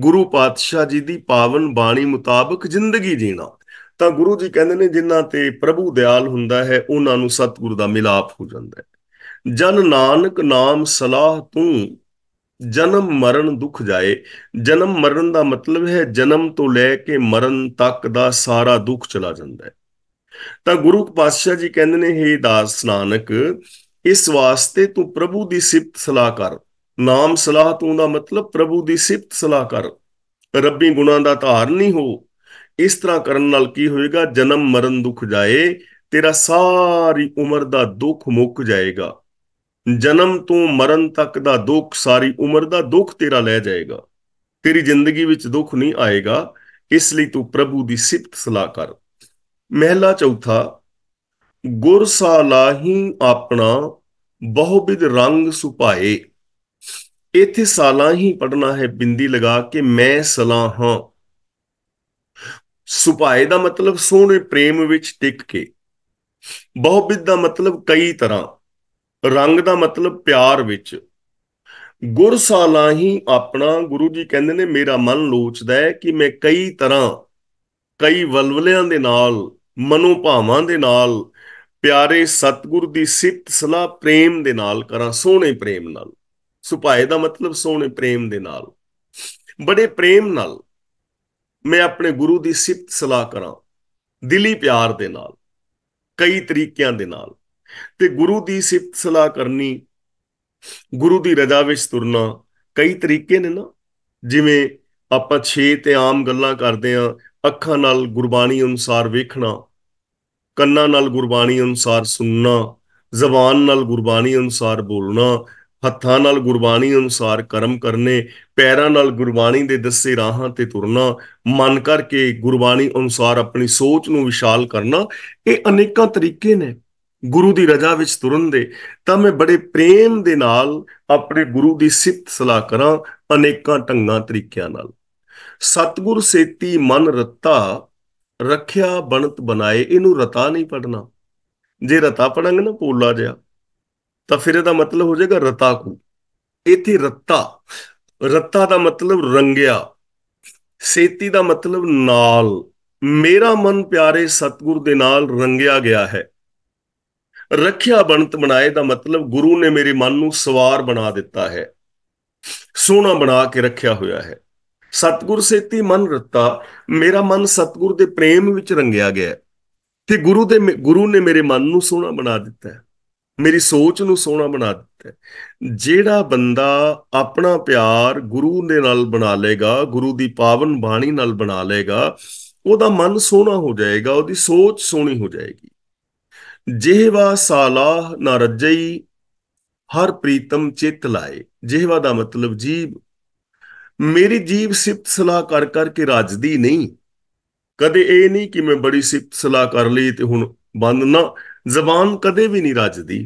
ਗੁਰੂ ਪਾਤਸ਼ਾਹ ਜੀ ਦੀ ਪਾਵਨ ਬਾਣੀ ਮੁਤਾਬਕ ਜ਼ਿੰਦਗੀ ਜੀਣਾ ਤਾਂ ਗੁਰੂ ਜੀ ਕਹਿੰਦੇ ਨੇ ਜਿਨ੍ਹਾਂ ਤੇ ਪ੍ਰਭੂ ਦਿਆਲ ਹੁੰਦਾ ਹੈ ਉਹਨਾਂ ਨੂੰ ਸਤਿਗੁਰ ਦਾ ਮਿਲਾਪ ਹੋ ਜਾਂਦਾ ਹੈ ਜਨ ਨਾਨਕ ਨਾਮ ਸਲਾਹ ਤੂੰ ਜਨਮ ਮਰਨ ਦੁੱਖ ਜਾਏ ਜਨਮ ਮਰਨ ਦਾ ਮਤਲਬ ਹੈ ਜਨਮ ਤੋਂ ਲੈ ਕੇ ਮਰਨ ਤੱਕ ਦਾ ਸਾਰਾ ਦੁੱਖ ਚਲਾ ਜਾਂਦਾ ਹੈ ਤਾਂ ਗੁਰੂ ਪਾਤਸ਼ਾਹ ਜੀ ਕਹਿੰਦੇ ਨੇ हे ਦਾਸ ਨਾਨਕ ਇਸ ਵਾਸਤੇ ਤੂੰ ਪ੍ਰਭੂ ਦੀ ਸਿਫਤ ਸਲਾਹ ਕਰ ਨਾਮ ਸਲਾਹ ਤੂੰ ਦਾ ਮਤਲਬ ਪ੍ਰਭੂ ਦੀ ਸਿਫਤ ਸਲਾਹ ਕਰ ਰੱਬੀ ਗੁਣਾਂ ਦਾ ਧਾਰ ਨਹੀਂ ਹੋ ਇਸ ਤਰ੍ਹਾਂ ਕਰਨ ਨਾਲ ਕੀ ਹੋਏਗਾ ਜਨਮ ਮਰਨ ਦੁੱਖ ਜਾਏ ਤੇਰਾ ਸਾਰੀ ਉਮਰ ਦਾ ਦੁੱਖ ਮੁੱਕ ਜਾਏਗਾ ਜਨਮ ਤੋਂ ਮਰਨ ਤੱਕ ਦਾ ਦੁੱਖ ਸਾਰੀ ਉਮਰ ਦਾ ਦੁੱਖ ਤੇਰਾ ਲੈ ਜਾਏਗਾ ਤੇਰੀ ਜ਼ਿੰਦਗੀ ਵਿੱਚ ਦੁੱਖ ਨਹੀਂ ਆਏਗਾ ਇਸ ਲਈ ਤੂੰ ਪ੍ਰਭੂ ਦੀ ਸਿਫਤ ਸਲਾਹ ਕਰ ਮਹਿਲਾ ਚੌਥਾ ਗੁਰ ਸਾਲਾਹੀ ਆਪਣਾ ਬਹੁਬਿਧ ਰੰਗ ਸੁਪਾਏ ਇਥੇ ਸਾਲਾਂ ਹੀ ਪੜਨਾ ਹੈ ਬਿੰਦੀ ਲਗਾ ਕੇ ਮੈਂ ਸਲਾਹਾਂ ਸੁਪਾਏ ਦਾ ਮਤਲਬ ਸੋਹਣੇ ਪ੍ਰੇਮ ਵਿੱਚ ਟਿਕ ਕੇ ਬਹੁਬਿਧ ਦਾ ਮਤਲਬ ਕਈ ਤਰ੍ਹਾਂ ਰੰਗ ਦਾ ਮਤਲਬ ਪਿਆਰ ਵਿੱਚ ਗੁਰਸਾਲਾ ਹੀ ਆਪਣਾ ਗੁਰੂ ਜੀ ਕਹਿੰਦੇ ਨੇ ਮੇਰਾ ਮਨ ਲੋਚਦਾ ਹੈ ਕਿ ਮੈਂ ਕਈ ਤਰ੍ਹਾਂ ਕਈ ਵਲਵਲਿਆਂ ਦੇ ਨਾਲ ਮਨੋ ਭਾਵਾਂ ਦੇ ਨਾਲ ਪਿਆਰੇ ਸਤਗੁਰ ਦੀ ਸਿੱਤ ਸਲਾਹ ਪ੍ਰੇਮ ਦੇ ਨਾਲ ਕਰਾਂ ਸੋਹਣੇ ਪ੍ਰੇਮ ਨਾਲ ਸੁਪਾਏ ਦਾ ਮਤਲਬ ਸੋਹਣੇ ਪ੍ਰੇਮ ਦੇ ਨਾਲ ਬੜੇ ਪ੍ਰੇਮ ਨਾਲ ਮੈਂ ਆਪਣੇ ਗੁਰੂ ਦੀ ਸਿੱਤ ਸਲਾਹ ਕਰਾਂ ਦਿਲੀ ਪਿਆਰ ਦੇ ਨਾਲ ਕਈ ਤਰੀਕਿਆਂ ਦੇ ਨਾਲ ਤੇ ਗੁਰੂ ਦੀ ਸਿਫਤ ਸਲਾਹ ਕਰਨੀ ਗੁਰੂ ਦੀ ਰਜ਼ਾ ਵਿੱਚ ਤੁਰਨਾ ਕਈ ਤਰੀਕੇ ਨੇ ਨਾ ਜਿਵੇਂ ਆਪਾਂ ਛੇ ਤੇ ਆਮ ਗੱਲਾਂ ਕਰਦੇ ਆ ਅੱਖਾਂ ਨਾਲ ਗੁਰਬਾਣੀ ਅਨੁਸਾਰ ਵੇਖਣਾ ਕੰਨਾਂ ਨਾਲ ਗੁਰਬਾਣੀ ਅਨੁਸਾਰ ਸੁਣਨਾ ਜ਼ਬਾਨ ਨਾਲ ਗੁਰਬਾਣੀ ਅਨੁਸਾਰ ਬੋਲਣਾ ਹੱਥਾਂ ਨਾਲ ਗੁਰਬਾਣੀ ਅਨੁਸਾਰ ਕਰਮ ਕਰਨੇ ਪੈਰਾਂ ਨਾਲ ਗੁਰਬਾਣੀ ਦੇ ਦੱਸੇ ਰਾਹਾਂ ਤੇ ਤੁਰਨਾ ਮਨ ਕਰਕੇ ਗੁਰਬਾਣੀ ਅਨੁਸਾਰ ਆਪਣੀ ਸੋਚ ਨੂੰ ਵਿਸ਼ਾਲ ਕਰਨਾ ਇਹ ਅਨੇਕਾਂ ਤਰੀਕੇ ਨੇ ਗੁਰੂ ਦੀ ਰਜ਼ਾ ਵਿੱਚ ਤੁਰਨ ਦੇ ਤਾਂ ਮੈਂ ਬੜੇ ਪ੍ਰੇਮ ਦੇ ਨਾਲ ਆਪਣੇ ਗੁਰੂ ਦੀ ਸਿੱਤ ਸਲਾਹ ਕਰਾਂ ਅਨੇਕਾਂ ਢੰਗਾਂ ਤਰੀਕਿਆਂ ਨਾਲ ਸਤਗੁਰ ਸੇਤੀ ਮਨ ਰਤਾ ਰੱਖਿਆ ਬਣਤ ਬਣਾਏ ਇਹਨੂੰ ਰਤਾ ਨਹੀਂ ਪੜਨਾ ਜੇ ਰਤਾ ਪੜਾਂਗੇ ਨਾ ਪੋਲਾ ਜਿਆ ਤਾਂ ਫਿਰ ਇਹਦਾ ਮਤਲਬ ਹੋ ਜਾਏਗਾ ਰਤਾ ਕੋ ਇਥੇ ਰਤਾ ਰਤਾ ਦਾ ਮਤਲਬ ਰੰਗਿਆ ਸੇਤੀ ਦਾ ਮਤਲਬ ਨਾਲ ਮੇਰਾ ਮਨ ਪਿਆਰੇ ਸਤਗੁਰ ਦੇ ਨਾਲ ਰੰਗਿਆ ਗਿਆ ਹੈ ਰੱਖਿਆ ਬਣਤ ਬਣਾਏ ਦਾ ਮਤਲਬ ਗੁਰੂ ਨੇ ਮੇਰੇ ਮਨ ਨੂੰ ਸਵਾਰ ਬਣਾ ਦਿੱਤਾ ਹੈ ਸੋਨਾ ਬਣਾ ਕੇ ਰੱਖਿਆ ਹੋਇਆ ਹੈ ਸਤਗੁਰ ਸੇਤੀ ਮਨ ਰਤਾ ਮੇਰਾ ਮਨ ਸਤਗੁਰ ਦੇ ਪ੍ਰੇਮ ਵਿੱਚ ਰੰਗਿਆ ਗਿਆ ਤੇ ਗੁਰੂ ਦੇ ਗੁਰੂ ਨੇ ਮੇਰੇ ਮਨ ਨੂੰ ਸੋਨਾ ਬਣਾ ਦਿੱਤਾ ਹੈ ਮੇਰੀ ਸੋਚ ਨੂੰ ਸੋਨਾ ਬਣਾ ਦਿੱਤਾ ਹੈ ਜਿਹੜਾ ਬੰਦਾ ਆਪਣਾ ਪਿਆਰ ਗੁਰੂ ਦੇ ਨਾਲ ਬਣਾ ਲੇਗਾ ਗੁਰੂ ਦੀ ਪਾਵਨ ਬਾਣੀ ਨਾਲ ਬਣਾ ਲੇਗਾ ਉਹਦਾ ਮਨ ਸੋਨਾ ਹੋ ਜਾਏਗਾ ਉਹਦੀ ਸੋਚ ਸੋਹਣੀ ਹੋ ਜਾਏਗੀ ਜਿਹਵਾ ਸਾਲਾਹ ਨਾ ਰਜਈ ਹਰ ਪ੍ਰੀਤਮ ਚਿਤ ਲਾਏ ਜਿਹਵਾ ਦਾ ਮਤਲਬ ਜੀਬ ਮੇਰੀ ਜੀਬ ਸਿਫਤ ਸਲਾਹ ਕਰ ਕਰਕੇ ਰਾਜਦੀ ਨਹੀਂ ਕਦੇ ਇਹ ਨਹੀਂ ਕਿ ਮੈਂ ਬੜੀ ਸਿਫਤ ਸਲਾਹ ਕਰ ਲਈ ਤੇ ਹੁਣ ਬੰਦ ਨਾ ਜ਼ਬਾਨ ਕਦੇ ਵੀ ਨਹੀਂ ਰਾਜਦੀ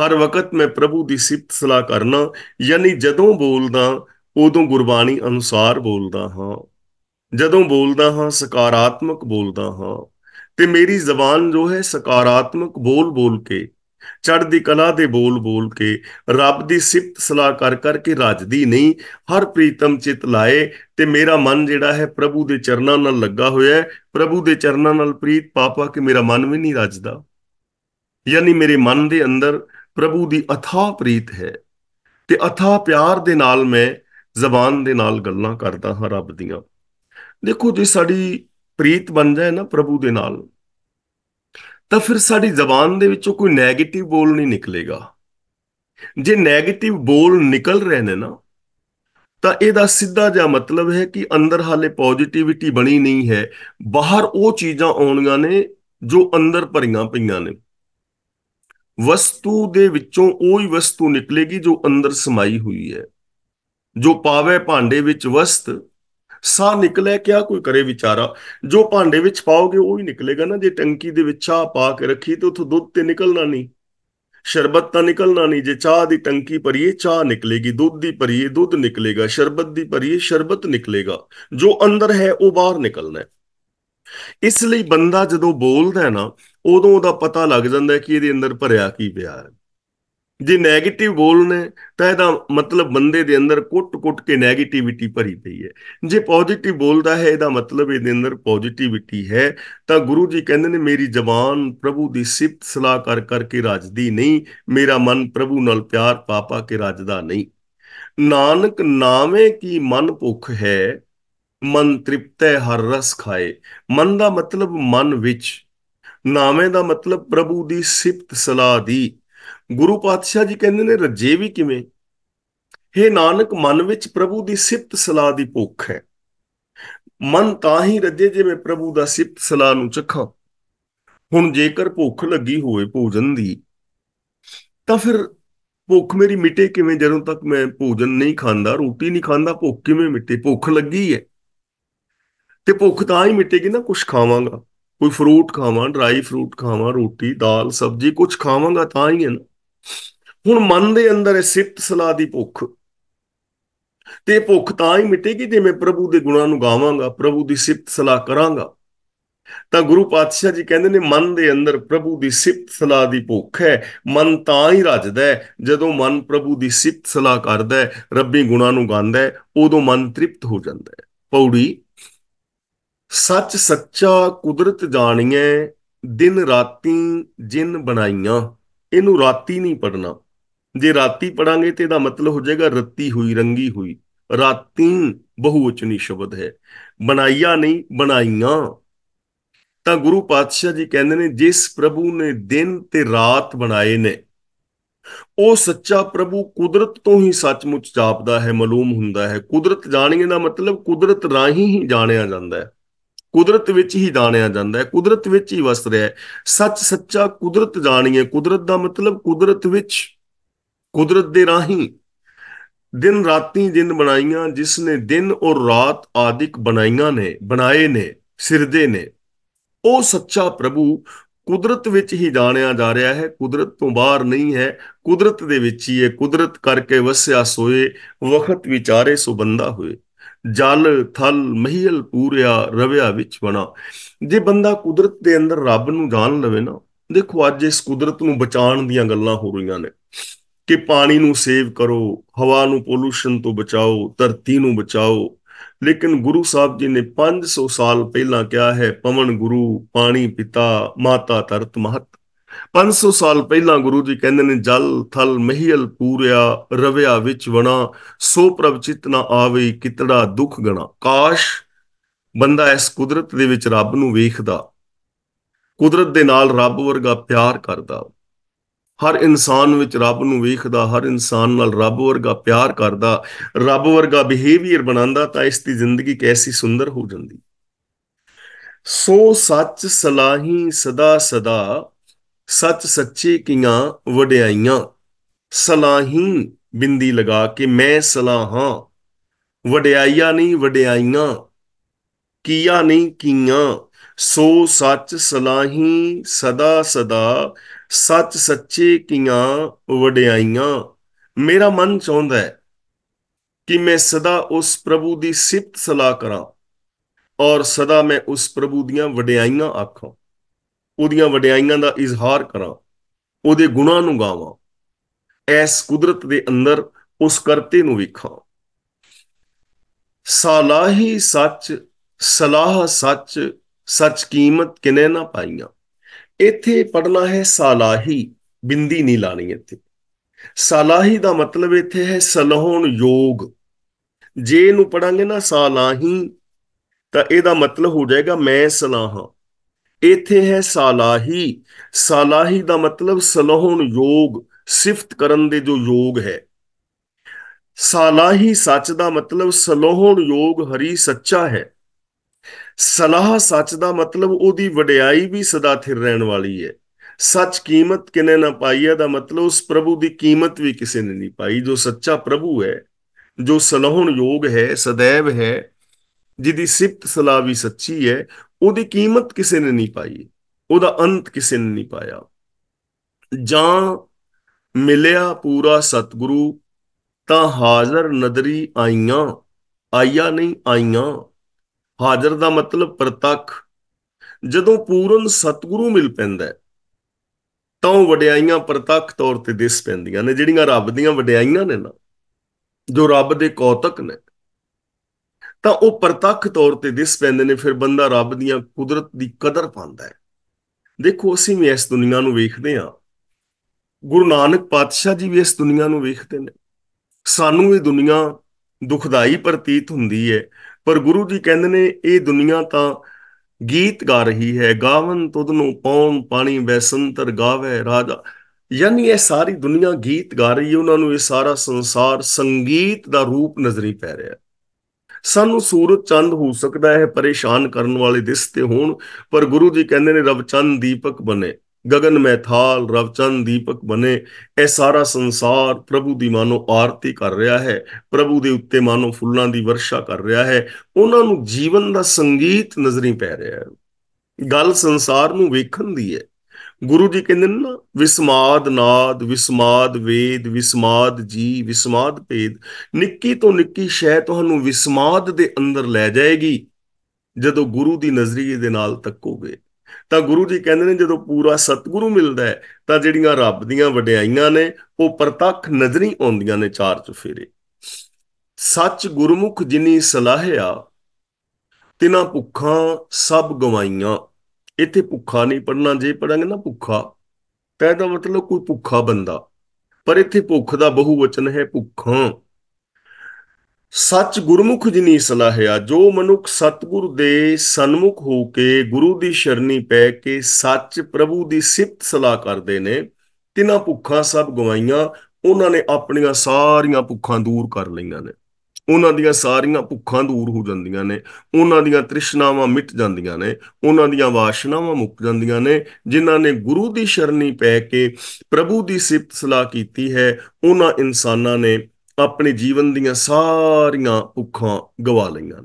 ਹਰ ਵਕਤ ਮੈਂ ਪ੍ਰਭੂ ਦੀ ਸਿਫਤ ਸਲਾਹ ਕਰਨਾ ਯਾਨੀ ਜਦੋਂ ਬੋਲਦਾ ਉਦੋਂ ਗੁਰਬਾਣੀ ਅਨੁਸਾਰ ਬੋਲਦਾ ਹਾਂ ਜਦੋਂ ਬੋਲਦਾ ਹਾਂ ਸਕਾਰਾਤਮਕ ਬੋਲਦਾ ਹਾਂ ਤੇ ਮੇਰੀ ਜ਼ਬਾਨ ਜੋ ਹੈ ਸਕਾਰਾਤਮਕ ਬੋਲ ਬੋਲ ਕੇ ਚੜ੍ਹਦੀ ਕਲਾ ਦੇ ਬੋਲ ਬੋਲ ਕੇ ਰੱਬ ਦੀ ਸਿਫਤ ਸਲਾਹ ਕਰ ਕਰਕੇ ਦੀ ਨਹੀਂ ਹਰ ਪ੍ਰੀਤਮ ਚਿਤ ਲਾਏ ਤੇ ਮੇਰਾ ਮਨ ਜਿਹੜਾ ਹੈ ਪ੍ਰਭੂ ਦੇ ਚਰਨਾਂ ਨਾਲ ਲੱਗਾ ਹੋਇਆ ਹੈ ਪ੍ਰਭੂ ਦੇ ਚਰਨਾਂ ਨਾਲ ਪ੍ਰੀਤ ਪਾਪਾ ਕਿ ਮੇਰਾ ਮਨ ਵੀ ਨਹੀਂ ਰਾਜਦਾ ਯਾਨੀ ਮੇਰੇ ਮਨ ਦੇ ਅੰਦਰ ਪ੍ਰਭੂ ਦੀ ਅਥਾ ਪ੍ਰੀਤ ਹੈ ਤੇ ਅਥਾ ਪਿਆਰ ਦੇ ਨਾਲ ਮੈਂ ਜ਼ਬਾਨ ਦੇ ਨਾਲ ਗੱਲਾਂ ਕਰਦਾ ਹਾਂ ਰੱਬ ਦੀਆਂ ਦੇਖੋ ਜੇ ਸਾਡੀ ਪ੍ਰੀਤ ਬਣ ਜਾਏ ਨਾ ਪ੍ਰਭੂ ਦੇ ਨਾਲ ਤਾਂ ਫਿਰ ਸਾਡੀ ਜ਼ਬਾਨ ਦੇ ਵਿੱਚੋਂ ਕੋਈ 네ਗੇਟਿਵ ਬੋਲ ਨਹੀਂ ਨਿਕਲੇਗਾ ਜੇ 네ਗੇਟਿਵ ਬੋਲ ਨਿਕਲ ਰਹੇ ਨੇ ਨਾ ਤਾਂ ਇਹਦਾ ਸਿੱਧਾ ਜਿਹਾ ਮਤਲਬ ਹੈ ਕਿ ਅੰਦਰ ਹਾਲੇ ਪੋਜ਼ਿਟਿਵਿਟੀ ਬਣੀ ਨਹੀਂ ਹੈ ਬਾਹਰ ਉਹ ਚੀਜ਼ਾਂ ਆਉਣੀਆਂ ਨੇ ਜੋ ਅੰਦਰ ਭਰੀਆਂ ਪਈਆਂ ਨੇ ਵਸਤੂ ਦੇ ਵਿੱਚੋਂ ਉਹ ਹੀ ਵਸਤੂ ਨਿਕਲੇਗੀ ਜੋ ਅੰਦਰ ਸਮਾਈ ਹੋਈ ਹੈ ਜੋ ਪਾਵੇ ਭਾਂਡੇ ਵਿੱਚ ਵਸਤ ਸਾ ਨਿਕਲੇ ਕਿਆ ਕੋਈ ਕਰੇ ਵਿਚਾਰਾ ਜੋ ਭਾਂਡੇ ਵਿੱਚ ਪਾਓਗੇ ਉਹ ਹੀ ਨਿਕਲੇਗਾ ਨਾ ਜੇ ਟੰਕੀ ਦੇ ਵਿੱਚ ਚਾਹ ਪਾ ਕੇ ਰੱਖੀ ਤੇ ਉਥੋਂ ਦੁੱਧ ਤੇ ਨਿਕਲਣਾ ਨਹੀਂ ਸ਼ਰਬਤ ਤਾਂ ਨਿਕਲਣਾ ਨਹੀਂ ਜੇ ਚਾਹ ਦੀ ਟੰਕੀ ਭਰੀਏ ਚਾਹ ਨਿਕਲੇਗੀ ਦੁੱਧ ਦੀ ਭਰੀਏ ਦੁੱਧ ਨਿਕਲੇਗਾ ਸ਼ਰਬਤ ਦੀ ਭਰੀਏ ਸ਼ਰਬਤ ਨਿਕਲੇਗਾ ਜੋ ਅੰਦਰ ਹੈ ਉਹ ਬਾਹਰ ਨਿਕਲਣਾ ਹੈ ਇਸ ਲਈ ਬੰਦਾ ਜਦੋਂ ਬੋਲਦਾ ਹੈ ਨਾ ਉਦੋਂ ਉਹਦਾ ਪਤਾ ਲੱਗ ਜਾਂਦਾ ਹੈ ਕਿ ਇਹਦੇ ਅੰਦਰ ਭਰਿਆ ਕੀ ਪਿਆ ਹੈ ਜੇ 네ਗੇਟਿਵ ਬੋਲਨੇ ਤਾਂ ਇਹਦਾ ਮਤਲਬ ਬੰਦੇ ਦੇ ਅੰਦਰ ਕੁੱਟ-ਕੁੱਟ ਕੇ 네ਗੇਟਿਵਿਟੀ ਭਰੀ ਪਈ ਹੈ ਜੇ ਪੋਜ਼ਿਟਿਵ ਬੋਲਦਾ ਹੈ ਇਹਦਾ ਮਤਲਬ ਇਹਦੇ ਅੰਦਰ ਪੋਜ਼ਿਟਿਵਿਟੀ ਹੈ ਤਾਂ ਗੁਰੂ ਜੀ ਕਹਿੰਦੇ ਨੇ ਮੇਰੀ ਜ਼ਬਾਨ ਪ੍ਰਭੂ ਦੀ ਸਿਫਤ ਸਲਾਹ ਕਰ ਕਰਕੇ ਰਾਜਦੀ ਨਹੀਂ ਮੇਰਾ ਮਨ ਪ੍ਰਭੂ ਨਾਲ ਪਿਆਰ ਪਾਪਾ ਕੇ ਰਾਜਦਾ ਨਹੀਂ ਨਾਨਕ ਨਾਵੇਂ ਕੀ ਮਨ ਭੁੱਖ ਹੈ ਮਨ ਤ੍ਰਿਪਤੈ ਹਰ ਰਸ ਖਾਏ ਮਨ ਦਾ ਮਤਲਬ ਮਨ ਵਿੱਚ ਨਾਵੇਂ ਦਾ ਮਤਲਬ ਪ੍ਰਭੂ ਦੀ ਸਿਫਤ ਸਲਾਹ ਦੀ ਗੁਰੂ ਪਾਤਸ਼ਾਹ ਜੀ ਕਹਿੰਦੇ ਨੇ ਰੱਜੇ ਵੀ ਕਿਵੇਂ ਹੇ ਨਾਨਕ ਮਨ ਵਿੱਚ ਪ੍ਰਭੂ ਦੀ ਸਿਫਤ ਸਲਾਹ ਦੀ ਭੁੱਖ ਹੈ ਮਨ ਤਾਂ ਹੀ ਰੱਜੇ ਜਿਵੇਂ ਪ੍ਰਭੂ ਦਾ ਸਿਫਤ ਸਲਾਹ ਨੂੰ ਚਖਾਂ ਹੁਣ ਜੇਕਰ ਭੁੱਖ ਲੱਗੀ ਹੋਵੇ ਭੋਜਨ ਦੀ ਤਾਂ ਫਿਰ ਭੁੱਖ ਮੇਰੀ ਮਿਟੇ ਕਿਵੇਂ ਜਦੋਂ ਤੱਕ ਮੈਂ ਭੋਜਨ ਨਹੀਂ ਖਾਂਦਾ ਰੋਟੀ ਨਹੀਂ ਖਾਂਦਾ ਭੁੱਖ ਕਿਵੇਂ ਮਿਟੇ ਭੁੱਖ ਲੱਗੀ ਹੈ ਤੇ ਭੁੱਖ ਤਾਂ ਹੀ ਮਿਟੇਗੀ ਨਾ ਕੁਝ ਖਾਵਾਂਗਾ ਕੋਈ ਫਰੂਟ ਖਾਵਾਂ ਡਰਾਈ ਫਰੂਟ ਖਾਵਾਂ ਰੋਟੀ ਦਾਲ ਸਬਜ਼ੀ ਕੁਝ ਖਾਵਾਂਗਾ ਤਾਂ ਹੀ ਹੈ ਨਾ ਹੁਣ ਮਨ ਦੇ ਅੰਦਰ ਇਹ ਸਿਫਤ ਸਲਾਹ ਦੀ ਭੁੱਖ ਤੇ ਭੁੱਖ ਤਾਂ ਹੀ ਮਿਟੇਗੀ ਜੇ ਮੈਂ ਪ੍ਰਭੂ ਦੇ ਗੁਣਾਂ ਨੂੰ ਗਾਵਾਂਗਾ ਪ੍ਰਭੂ ਦੀ ਸਿਫਤ ਸਲਾਹ ਕਰਾਂਗਾ ਤਾਂ ਗੁਰੂ ਪਾਤਸ਼ਾਹ ਜੀ ਕਹਿੰਦੇ ਨੇ ਮਨ ਦੇ ਅੰਦਰ ਪ੍ਰਭੂ ਦੀ ਸਿਫਤ ਸਲਾਹ ਦੀ ਭੁੱਖ ਹੈ ਮਨ ਤਾਂ ਹੀ ਰੱਜਦਾ ਹੈ ਜਦੋਂ ਮਨ ਪ੍ਰਭੂ ਦੀ ਸਿਫਤ ਸਲਾਹ ਕਰਦਾ ਹੈ ਰੱਬੀ ਗੁਣਾਂ ਨੂੰ ਗਾਉਂਦਾ ਹੈ ਉਦੋਂ ਮਨ ਤ੍ਰਿਪਤ ਹੋ ਜਾਂਦਾ ਹੈ ਪੌੜੀ ਸੱਚ ਸੱਚਾ ਕੁਦਰਤ ਜਾਣੀਐ ਦਿਨ ਰਾਤੀ ਜਿਨ ਬਣਾਈਆਂ ਇਹਨੂੰ ਰਾਤੀ ਨਹੀਂ ਪੜਨਾ ਜੇ ਰਾਤੀ ਪੜਾਂਗੇ ਤੇ ਇਹਦਾ ਮਤਲਬ ਹੋ ਜਾਏਗਾ ਰੱਤੀ ਹੋਈ ਰੰਗੀ ਹੋਈ ਰਾਤੀ ਬਹੁਵਚਨੀ ਸ਼ਬਦ ਹੈ ਬਣਾਈਆ ਨਹੀਂ ਬਣਾਈਆਂ ਤਾਂ ਗੁਰੂ ਪਾਤਸ਼ਾਹ ਜੀ ਕਹਿੰਦੇ ਨੇ ਜਿਸ ਪ੍ਰਭੂ ਨੇ ਦਿਨ ਤੇ ਰਾਤ ਬਣਾਏ ਨੇ ਉਹ ਸੱਚਾ ਪ੍ਰਭੂ ਕੁਦਰਤ ਤੋਂ ਹੀ ਸੱਚਮੁੱਚ ਜਾਪਦਾ ਹੈ ਮਾਲੂਮ ਹੁੰਦਾ ਹੈ ਕੁਦਰਤ ਜਾਣੀਏ ਦਾ ਮਤਲਬ ਕੁਦਰਤ ਰਾਹੀਂ ਹੀ ਜਾਣਿਆ ਜਾਂਦਾ ਹੈ ਕੁਦਰਤ ਵਿੱਚ ਹੀ ਜਾਣਿਆ ਜਾਂਦਾ ਹੈ ਕੁਦਰਤ ਵਿੱਚ ਹੀ ਵਸ ਰਿਹਾ ਹੈ ਸੱਚ ਸੱਚਾ ਕੁਦਰਤ ਜਾਣੀਏ ਕੁਦਰਤ ਦਾ ਮਤਲਬ ਕੁਦਰਤ ਵਿੱਚ ਕੁਦਰਤ ਦੇ ਰਾਹੀਂ ਦਿਨ ਰਾਤੀ ਦਿਨ ਬਣਾਈਆਂ ਜਿਸ ਨੇ ਦਿਨ ਔਰ ਰਾਤ ਆਦਿਕ ਬਣਾਈਆਂ ਨੇ ਬਣਾਏ ਨੇ ਸਿਰਦੇ ਨੇ ਉਹ ਸੱਚਾ ਪ੍ਰਭੂ ਕੁਦਰਤ ਵਿੱਚ ਹੀ ਜਾਣਿਆ ਜਾ ਰਿਹਾ ਹੈ ਕੁਦਰਤ ਤੋਂ ਬਾਹਰ ਨਹੀਂ ਹੈ ਕੁਦਰਤ ਦੇ ਵਿੱਚ ਹੀ ਹੈ ਕੁਦਰਤ ਕਰਕੇ ਵਸਿਆ ਸੋਏ ਵਖਤ ਵਿਚਾਰੇ ਸੋ ਬੰਦਾ ਹੋਏ ਜਲ ਥਲ ਮਹੀਲ ਪੂਰਿਆ ਰਵਿਆ ਵਿੱਚ ਬਣਾ ਜੇ ਬੰਦਾ ਕੁਦਰਤ ਦੇ ਅੰਦਰ ਰੱਬ ਨੂੰ ਜਾਣ ਲਵੇ ਨਾ ਦੇਖੋ ਅੱਜ ਇਸ ਕੁਦਰਤ ਨੂੰ ਬਚਾਉਣ ਦੀਆਂ ਗੱਲਾਂ ਹੋ ਰਹੀਆਂ ਨੇ ਕਿ ਪਾਣੀ ਨੂੰ ਸੇਵ ਕਰੋ ਹਵਾ ਨੂੰ ਪੋਲੂਸ਼ਨ ਤੋਂ ਬਚਾਓ ਧਰਤੀ ਨੂੰ ਬਚਾਓ ਲੇਕਿਨ ਗੁਰੂ ਸਾਹਿਬ ਜੀ ਨੇ 500 ਸਾਲ ਪਹਿਲਾਂ ਕਿਹਾ ਹੈ ਪਵਨ ਗੁਰੂ ਪਾਣੀ ਪਿਤਾ ਮਾਤਾ ਧਰਤ ਮਹਤ 500 ਸਾਲ ਪਹਿਲਾਂ ਗੁਰੂ ਜੀ ਕਹਿੰਦੇ ਨੇ ਜਲ ਥਲ ਮਹੀਲ ਪੂਰਿਆ ਰਵਿਆ ਵਿੱਚ ਵਣਾ ਸੋ ਪ੍ਰਭ ਚਿਤ ਨਾ ਆਵੇ ਕਿਤੜਾ ਦੁੱਖ ਗਣਾ ਕਾਸ਼ ਬੰਦਾ ਇਸ ਕੁਦਰਤ ਦੇ ਵਿੱਚ ਰੱਬ ਨੂੰ ਵੇਖਦਾ ਕੁਦਰਤ ਦੇ ਨਾਲ ਰੱਬ ਵਰਗਾ ਪਿਆਰ ਕਰਦਾ ਹਰ ਇਨਸਾਨ ਵਿੱਚ ਰੱਬ ਨੂੰ ਵੇਖਦਾ ਹਰ ਇਨਸਾਨ ਨਾਲ ਰੱਬ ਵਰਗਾ ਪਿਆਰ ਕਰਦਾ ਰੱਬ ਵਰਗਾ ਬਿਹੇਵੀਅਰ ਬਣਾਉਂਦਾ ਤਾਂ ਇਸ ਦੀ ਜ਼ਿੰਦਗੀ ਕੈਸੀ ਸੁੰਦਰ ਹੋ ਜਾਂਦੀ ਸੋ ਸੱਚ ਸਲਾਹੀ ਸਦਾ ਸਦਾ ਸੱਚ ਸੱਚੇ ਕੀਆਂ ਵਡਿਆਈਆਂ ਸਲਾਹੀ ਬਿੰਦੀ ਲਗਾ ਕੇ ਮੈਂ ਸਲਾਹਾਂ ਵਡਿਆਈਆਂ ਨਹੀਂ ਵਡਿਆਈਆਂ ਕੀਆ ਨਹੀਂ ਕੀਆਂ ਸੋ ਸੱਚ ਸਲਾਹੀ ਸਦਾ ਸਦਾ ਸੱਚ ਸੱਚੇ ਕੀਆਂ ਵਡਿਆਈਆਂ ਮੇਰਾ ਮਨ ਚਾਹੁੰਦਾ ਹੈ ਕਿ ਮੈਂ ਸਦਾ ਉਸ ਪ੍ਰਭੂ ਦੀ ਸਿਫਤ ਸਲਾਹ ਕਰਾਂ ਔਰ ਸਦਾ ਮੈਂ ਉਸ ਪ੍ਰਭੂ ਦੀਆਂ ਵਡਿਆਈਆਂ ਆਖਾਂ ਉਹਦੀਆਂ ਵਡਿਆਈਆਂ ਦਾ ਇਜ਼ਹਾਰ ਕਰਾਂ ਉਹਦੇ ਗੁਣਾਂ ਨੂੰ ਗਾਵਾਂ ਐਸ ਕੁਦਰਤ ਦੇ ਅੰਦਰ ਉਸ ਕਰਤੇ ਨੂੰ ਵਿਖਾਂ ਸਲਾਹੀ ਸੱਚ ਸਲਾਹ ਸੱਚ ਸੱਚ ਕੀਮਤ ਕਿਨੇ ਨਾ ਪਾਈਆਂ ਇੱਥੇ ਪੜਨਾ ਹੈ ਸਲਾਹੀ ਬਿੰਦੀ ਨਹੀਂ ਲਾਣੀ ਇੱਥੇ ਸਲਾਹੀ ਦਾ ਮਤਲਬ ਇੱਥੇ ਹੈ ਸਲਹਣ ਯੋਗ ਜੇ ਨੂੰ ਪੜਾਂਗੇ ਨਾ ਸਲਾਹੀ ਤਾਂ ਇਹਦਾ ਮਤਲਬ ਹੋ ਜਾਏਗਾ ਮੈਂ ਸਲਾਹਾਂ ਇੱਥੇ ਹੈ ਸਲਾਹੀ ਸਲਾਹੀ ਦਾ ਮਤਲਬ ਸਲਾਹਣ ਯੋਗ ਸਿਫਤ ਕਰਨ ਦੇ ਜੋ ਯੋਗ ਹੈ ਸਲਾਹੀ ਸੱਚ ਦਾ ਮਤਲਬ ਸਲਾਹਣ ਯੋਗ ਹਰੀ ਸੱਚਾ ਹੈ ਸਲਾਹ ਸੱਚ ਦਾ ਮਤਲਬ ਉਹਦੀ ਵਡਿਆਈ ਵੀ ਸਦਾ ਥਿਰ ਰਹਿਣ ਵਾਲੀ ਹੈ ਸੱਚ ਕੀਮਤ ਕਿਨੇ ਨਾ ਪਾਈ ਹੈ ਦਾ ਮਤਲਬ ਉਸ ਪ੍ਰਭੂ ਦੀ ਕੀਮਤ ਵੀ ਕਿਸੇ ਨੇ ਨਹੀਂ ਪਾਈ ਜੋ ਸੱਚਾ ਪ੍ਰਭੂ ਹੈ ਜੋ ਸਲਾਹਣ ਯੋਗ ਹੈ ਸਦੈਵ ਹੈ ਜਿਹਦੀ ਸਿਫਤ ਸਲਾਹ ਵੀ ਸੱਚੀ ਹੈ ਉਹਦੀ ਕੀਮਤ ਕਿਸੇ ਨੇ ਨਹੀਂ ਪਾਈ ਉਹਦਾ ਅੰਤ ਕਿਸੇ ਨੇ ਨਹੀਂ ਪਾਇਆ ਜਾਂ ਮਿਲਿਆ ਪੂਰਾ ਸਤਿਗੁਰੂ ਤਾਂ ਹਾਜ਼ਰ ਨਦਰੀ ਆਈਆਂ ਆਇਆ ਨਹੀਂ ਆਈਆਂ ਹਾਜ਼ਰ ਦਾ ਮਤਲਬ ਪ੍ਰਤੱਖ ਜਦੋਂ ਪੂਰਨ ਸਤਿਗੁਰੂ ਮਿਲ ਪੈਂਦਾ ਹੈ ਤਾਂ ਉਹ ਵਡਿਆਈਆਂ ਪ੍ਰਤੱਖ ਤੌਰ ਤੇ ਦਿਸ ਪੈਂਦੀਆਂ ਨੇ ਜਿਹੜੀਆਂ ਰੱਬ ਦੀਆਂ ਵਡਿਆਈਆਂ ਨੇ ਨਾ ਜੋ ਰੱਬ ਦੇ ਕੌਤਕ ਨੇ ਤਾਂ ਉਹ ਪ੍ਰਤੱਖ ਤੌਰ ਤੇ ਦਿਸ ਪੈਂਦੇ ਨੇ ਫਿਰ ਬੰਦਾ ਰੱਬ ਦੀਆਂ ਕੁਦਰਤ ਦੀ ਕਦਰ ਪਾਉਂਦਾ ਹੈ ਦੇਖੋ ਅਸੀਂ ਵੀ ਇਸ ਦੁਨੀਆ ਨੂੰ ਵੇਖਦੇ ਆ ਗੁਰੂ ਨਾਨਕ ਪਾਤਸ਼ਾਹ ਜੀ ਵੀ ਇਸ ਦੁਨੀਆ ਨੂੰ ਵੇਖਦੇ ਨੇ ਸਾਨੂੰ ਵੀ ਦੁਨੀਆ ਦੁਖਦਾਈ ਪ੍ਰਤੀਤ ਹੁੰਦੀ ਹੈ ਪਰ ਗੁਰੂ ਜੀ ਕਹਿੰਦੇ ਨੇ ਇਹ ਦੁਨੀਆ ਤਾਂ ਗੀਤ ਗਾ ਰਹੀ ਹੈ ਗਾਵਨ ਤੁਧ ਨੂੰ ਪੌਣ ਪਾਣੀ ਵੈਸੰਤਰ ਗਾਵੇ ਰਾਜਾ ਯਾਨੀ ਇਹ ਸਾਰੀ ਦੁਨੀਆ ਗੀਤ ਗਾ ਰਹੀ ਹੈ ਉਹਨਾਂ ਨੂੰ ਇਹ ਸਾਰਾ ਸੰਸਾਰ ਸੰਗੀਤ ਦਾ ਰੂਪ ਨਜ਼ਰੀ ਪੈ ਰਿਹਾ ਸਾਨੂੰ ਸੂਰਜ ਚੰਦ ਹੋ ਸਕਦਾ ਹੈ ਪਰੇਸ਼ਾਨ ਕਰਨ ਵਾਲੇ ਦਿਸਤੇ ਹੋਣ ਪਰ ਗੁਰੂ ਜੀ ਕਹਿੰਦੇ ਨੇ ਚੰਦ ਦੀਪਕ ਬਨੇ ਗगन ਰਵ ਚੰਦ ਦੀਪਕ ਬਨੇ ਇਹ ਸਾਰਾ ਸੰਸਾਰ ਪ੍ਰਭੂ ਦੀ ਮਾਨੋ ਆਰਤੀ ਕਰ ਰਿਹਾ ਹੈ ਪ੍ਰਭੂ ਦੇ ਉੱਤੇ ਮਾਨੋ ਫੁੱਲਾਂ ਦੀ ਵਰਸ਼ਾ ਕਰ ਰਿਹਾ ਹੈ ਉਹਨਾਂ ਨੂੰ ਜੀਵਨ ਦਾ ਸੰਗੀਤ ਨਜ਼ਰੀ ਪੈ ਰਿਹਾ ਹੈ ਗੱਲ ਸੰਸਾਰ ਨੂੰ ਵੇਖਣ ਦੀ ਹੈ ਗੁਰੂ ਜੀ ਕਹਿੰਦੇ ਨੇ ਨਾ ਵਿਸਮਾਦ ਨਾਦ ਵਿਸਮਾਦ ਵੇਦ ਵਿਸਮਾਦ ਜੀ ਵਿਸਮਾਦ ਭੇਦ ਨਿੱਕੀ ਤੋਂ ਨਿੱਕੀ ਸ਼ੈ ਤੁਹਾਨੂੰ ਵਿਸਮਾਦ ਦੇ ਅੰਦਰ ਲੈ ਜਾਏਗੀ ਜਦੋਂ ਗੁਰੂ ਦੀ ਨਜ਼ਰੀਏ ਦੇ ਨਾਲ ਤੱਕੋਗੇ ਤਾਂ ਗੁਰੂ ਜੀ ਕਹਿੰਦੇ ਨੇ ਜਦੋਂ ਪੂਰਾ ਸਤਿਗੁਰੂ ਮਿਲਦਾ ਹੈ ਤਾਂ ਜਿਹੜੀਆਂ ਰੱਬ ਦੀਆਂ ਵਡਿਆਈਆਂ ਨੇ ਉਹ ਪ੍ਰਤੱਖ ਨਜ਼ਰੀ ਆਉਂਦੀਆਂ ਨੇ ਚਾਰ ਚੁਫੇਰੇ ਸੱਚ ਗੁਰਮੁਖ ਜਿਨੀ ਸਲਾਹਿਆ ਤਿਨਾ ਭੁੱਖਾਂ ਸਭ ਗਵਾਈਆਂ ਇੱਥੇ ਭੁੱਖਾ ਨਹੀਂ ਪੜਨਾ ਜੇ ਪੜਾਂਗੇ ਨਾ ਭੁੱਖਾ ਤਾਂ ਇਹਦਾ ਮਤਲਬ ਕੋਈ ਭੁੱਖਾ ਬੰਦਾ ਪਰ ਇੱਥੇ ਭੁੱਖ ਦਾ ਬਹੁਵਚਨ ਹੈ ਭੁੱਖਾਂ ਸੱਚ ਗੁਰਮੁਖ ਜਿਨੀ ਸਲਾਹਿਆ ਜੋ ਮਨੁੱਖ ਸਤਗੁਰ ਦੇ ਸਨਮੁਖ ਹੋ ਕੇ ਗੁਰੂ ਦੀ ਸ਼ਰਣੀ ਪੈ ਕੇ ਸੱਚ ਪ੍ਰਭੂ ਦੀ ਸਿਫਤ ਸਲਾਹ ਕਰਦੇ ਨੇ ਤਿਨਾਂ ਭੁੱਖਾਂ ਸਭ ਗਵਾਈਆਂ ਉਹਨਾਂ ਨੇ ਆਪਣੀਆਂ ਸਾਰੀਆਂ ਭੁੱਖਾਂ ਦੂਰ ਕਰ ਲਈਆਂ ਨੇ ਉਹਨਾਂ ਦੀਆਂ ਸਾਰੀਆਂ ਭੁੱਖਾਂ ਦੂਰ ਹੋ ਜਾਂਦੀਆਂ ਨੇ ਉਹਨਾਂ ਦੀਆਂ ਤ੍ਰਿਸ਼ਨਾਵਾਂ ਮਿਟ ਜਾਂਦੀਆਂ ਨੇ ਉਹਨਾਂ ਦੀਆਂ ਵਾਸ਼ਨਾਵਾਂ ਮੁੱਕ ਜਾਂਦੀਆਂ ਨੇ ਜਿਨ੍ਹਾਂ ਨੇ ਗੁਰੂ ਦੀ ਸ਼ਰਣੀ ਪੈ ਕੇ ਪ੍ਰਭੂ ਦੀ ਸਿਫਤ ਸਲਾਹ ਕੀਤੀ ਹੈ ਉਹਨਾਂ ਇਨਸਾਨਾਂ ਨੇ ਆਪਣੇ ਜੀਵਨ ਦੀਆਂ ਸਾਰੀਆਂ ਭੁੱਖਾਂ ਗਵਾ ਲਈਆਂ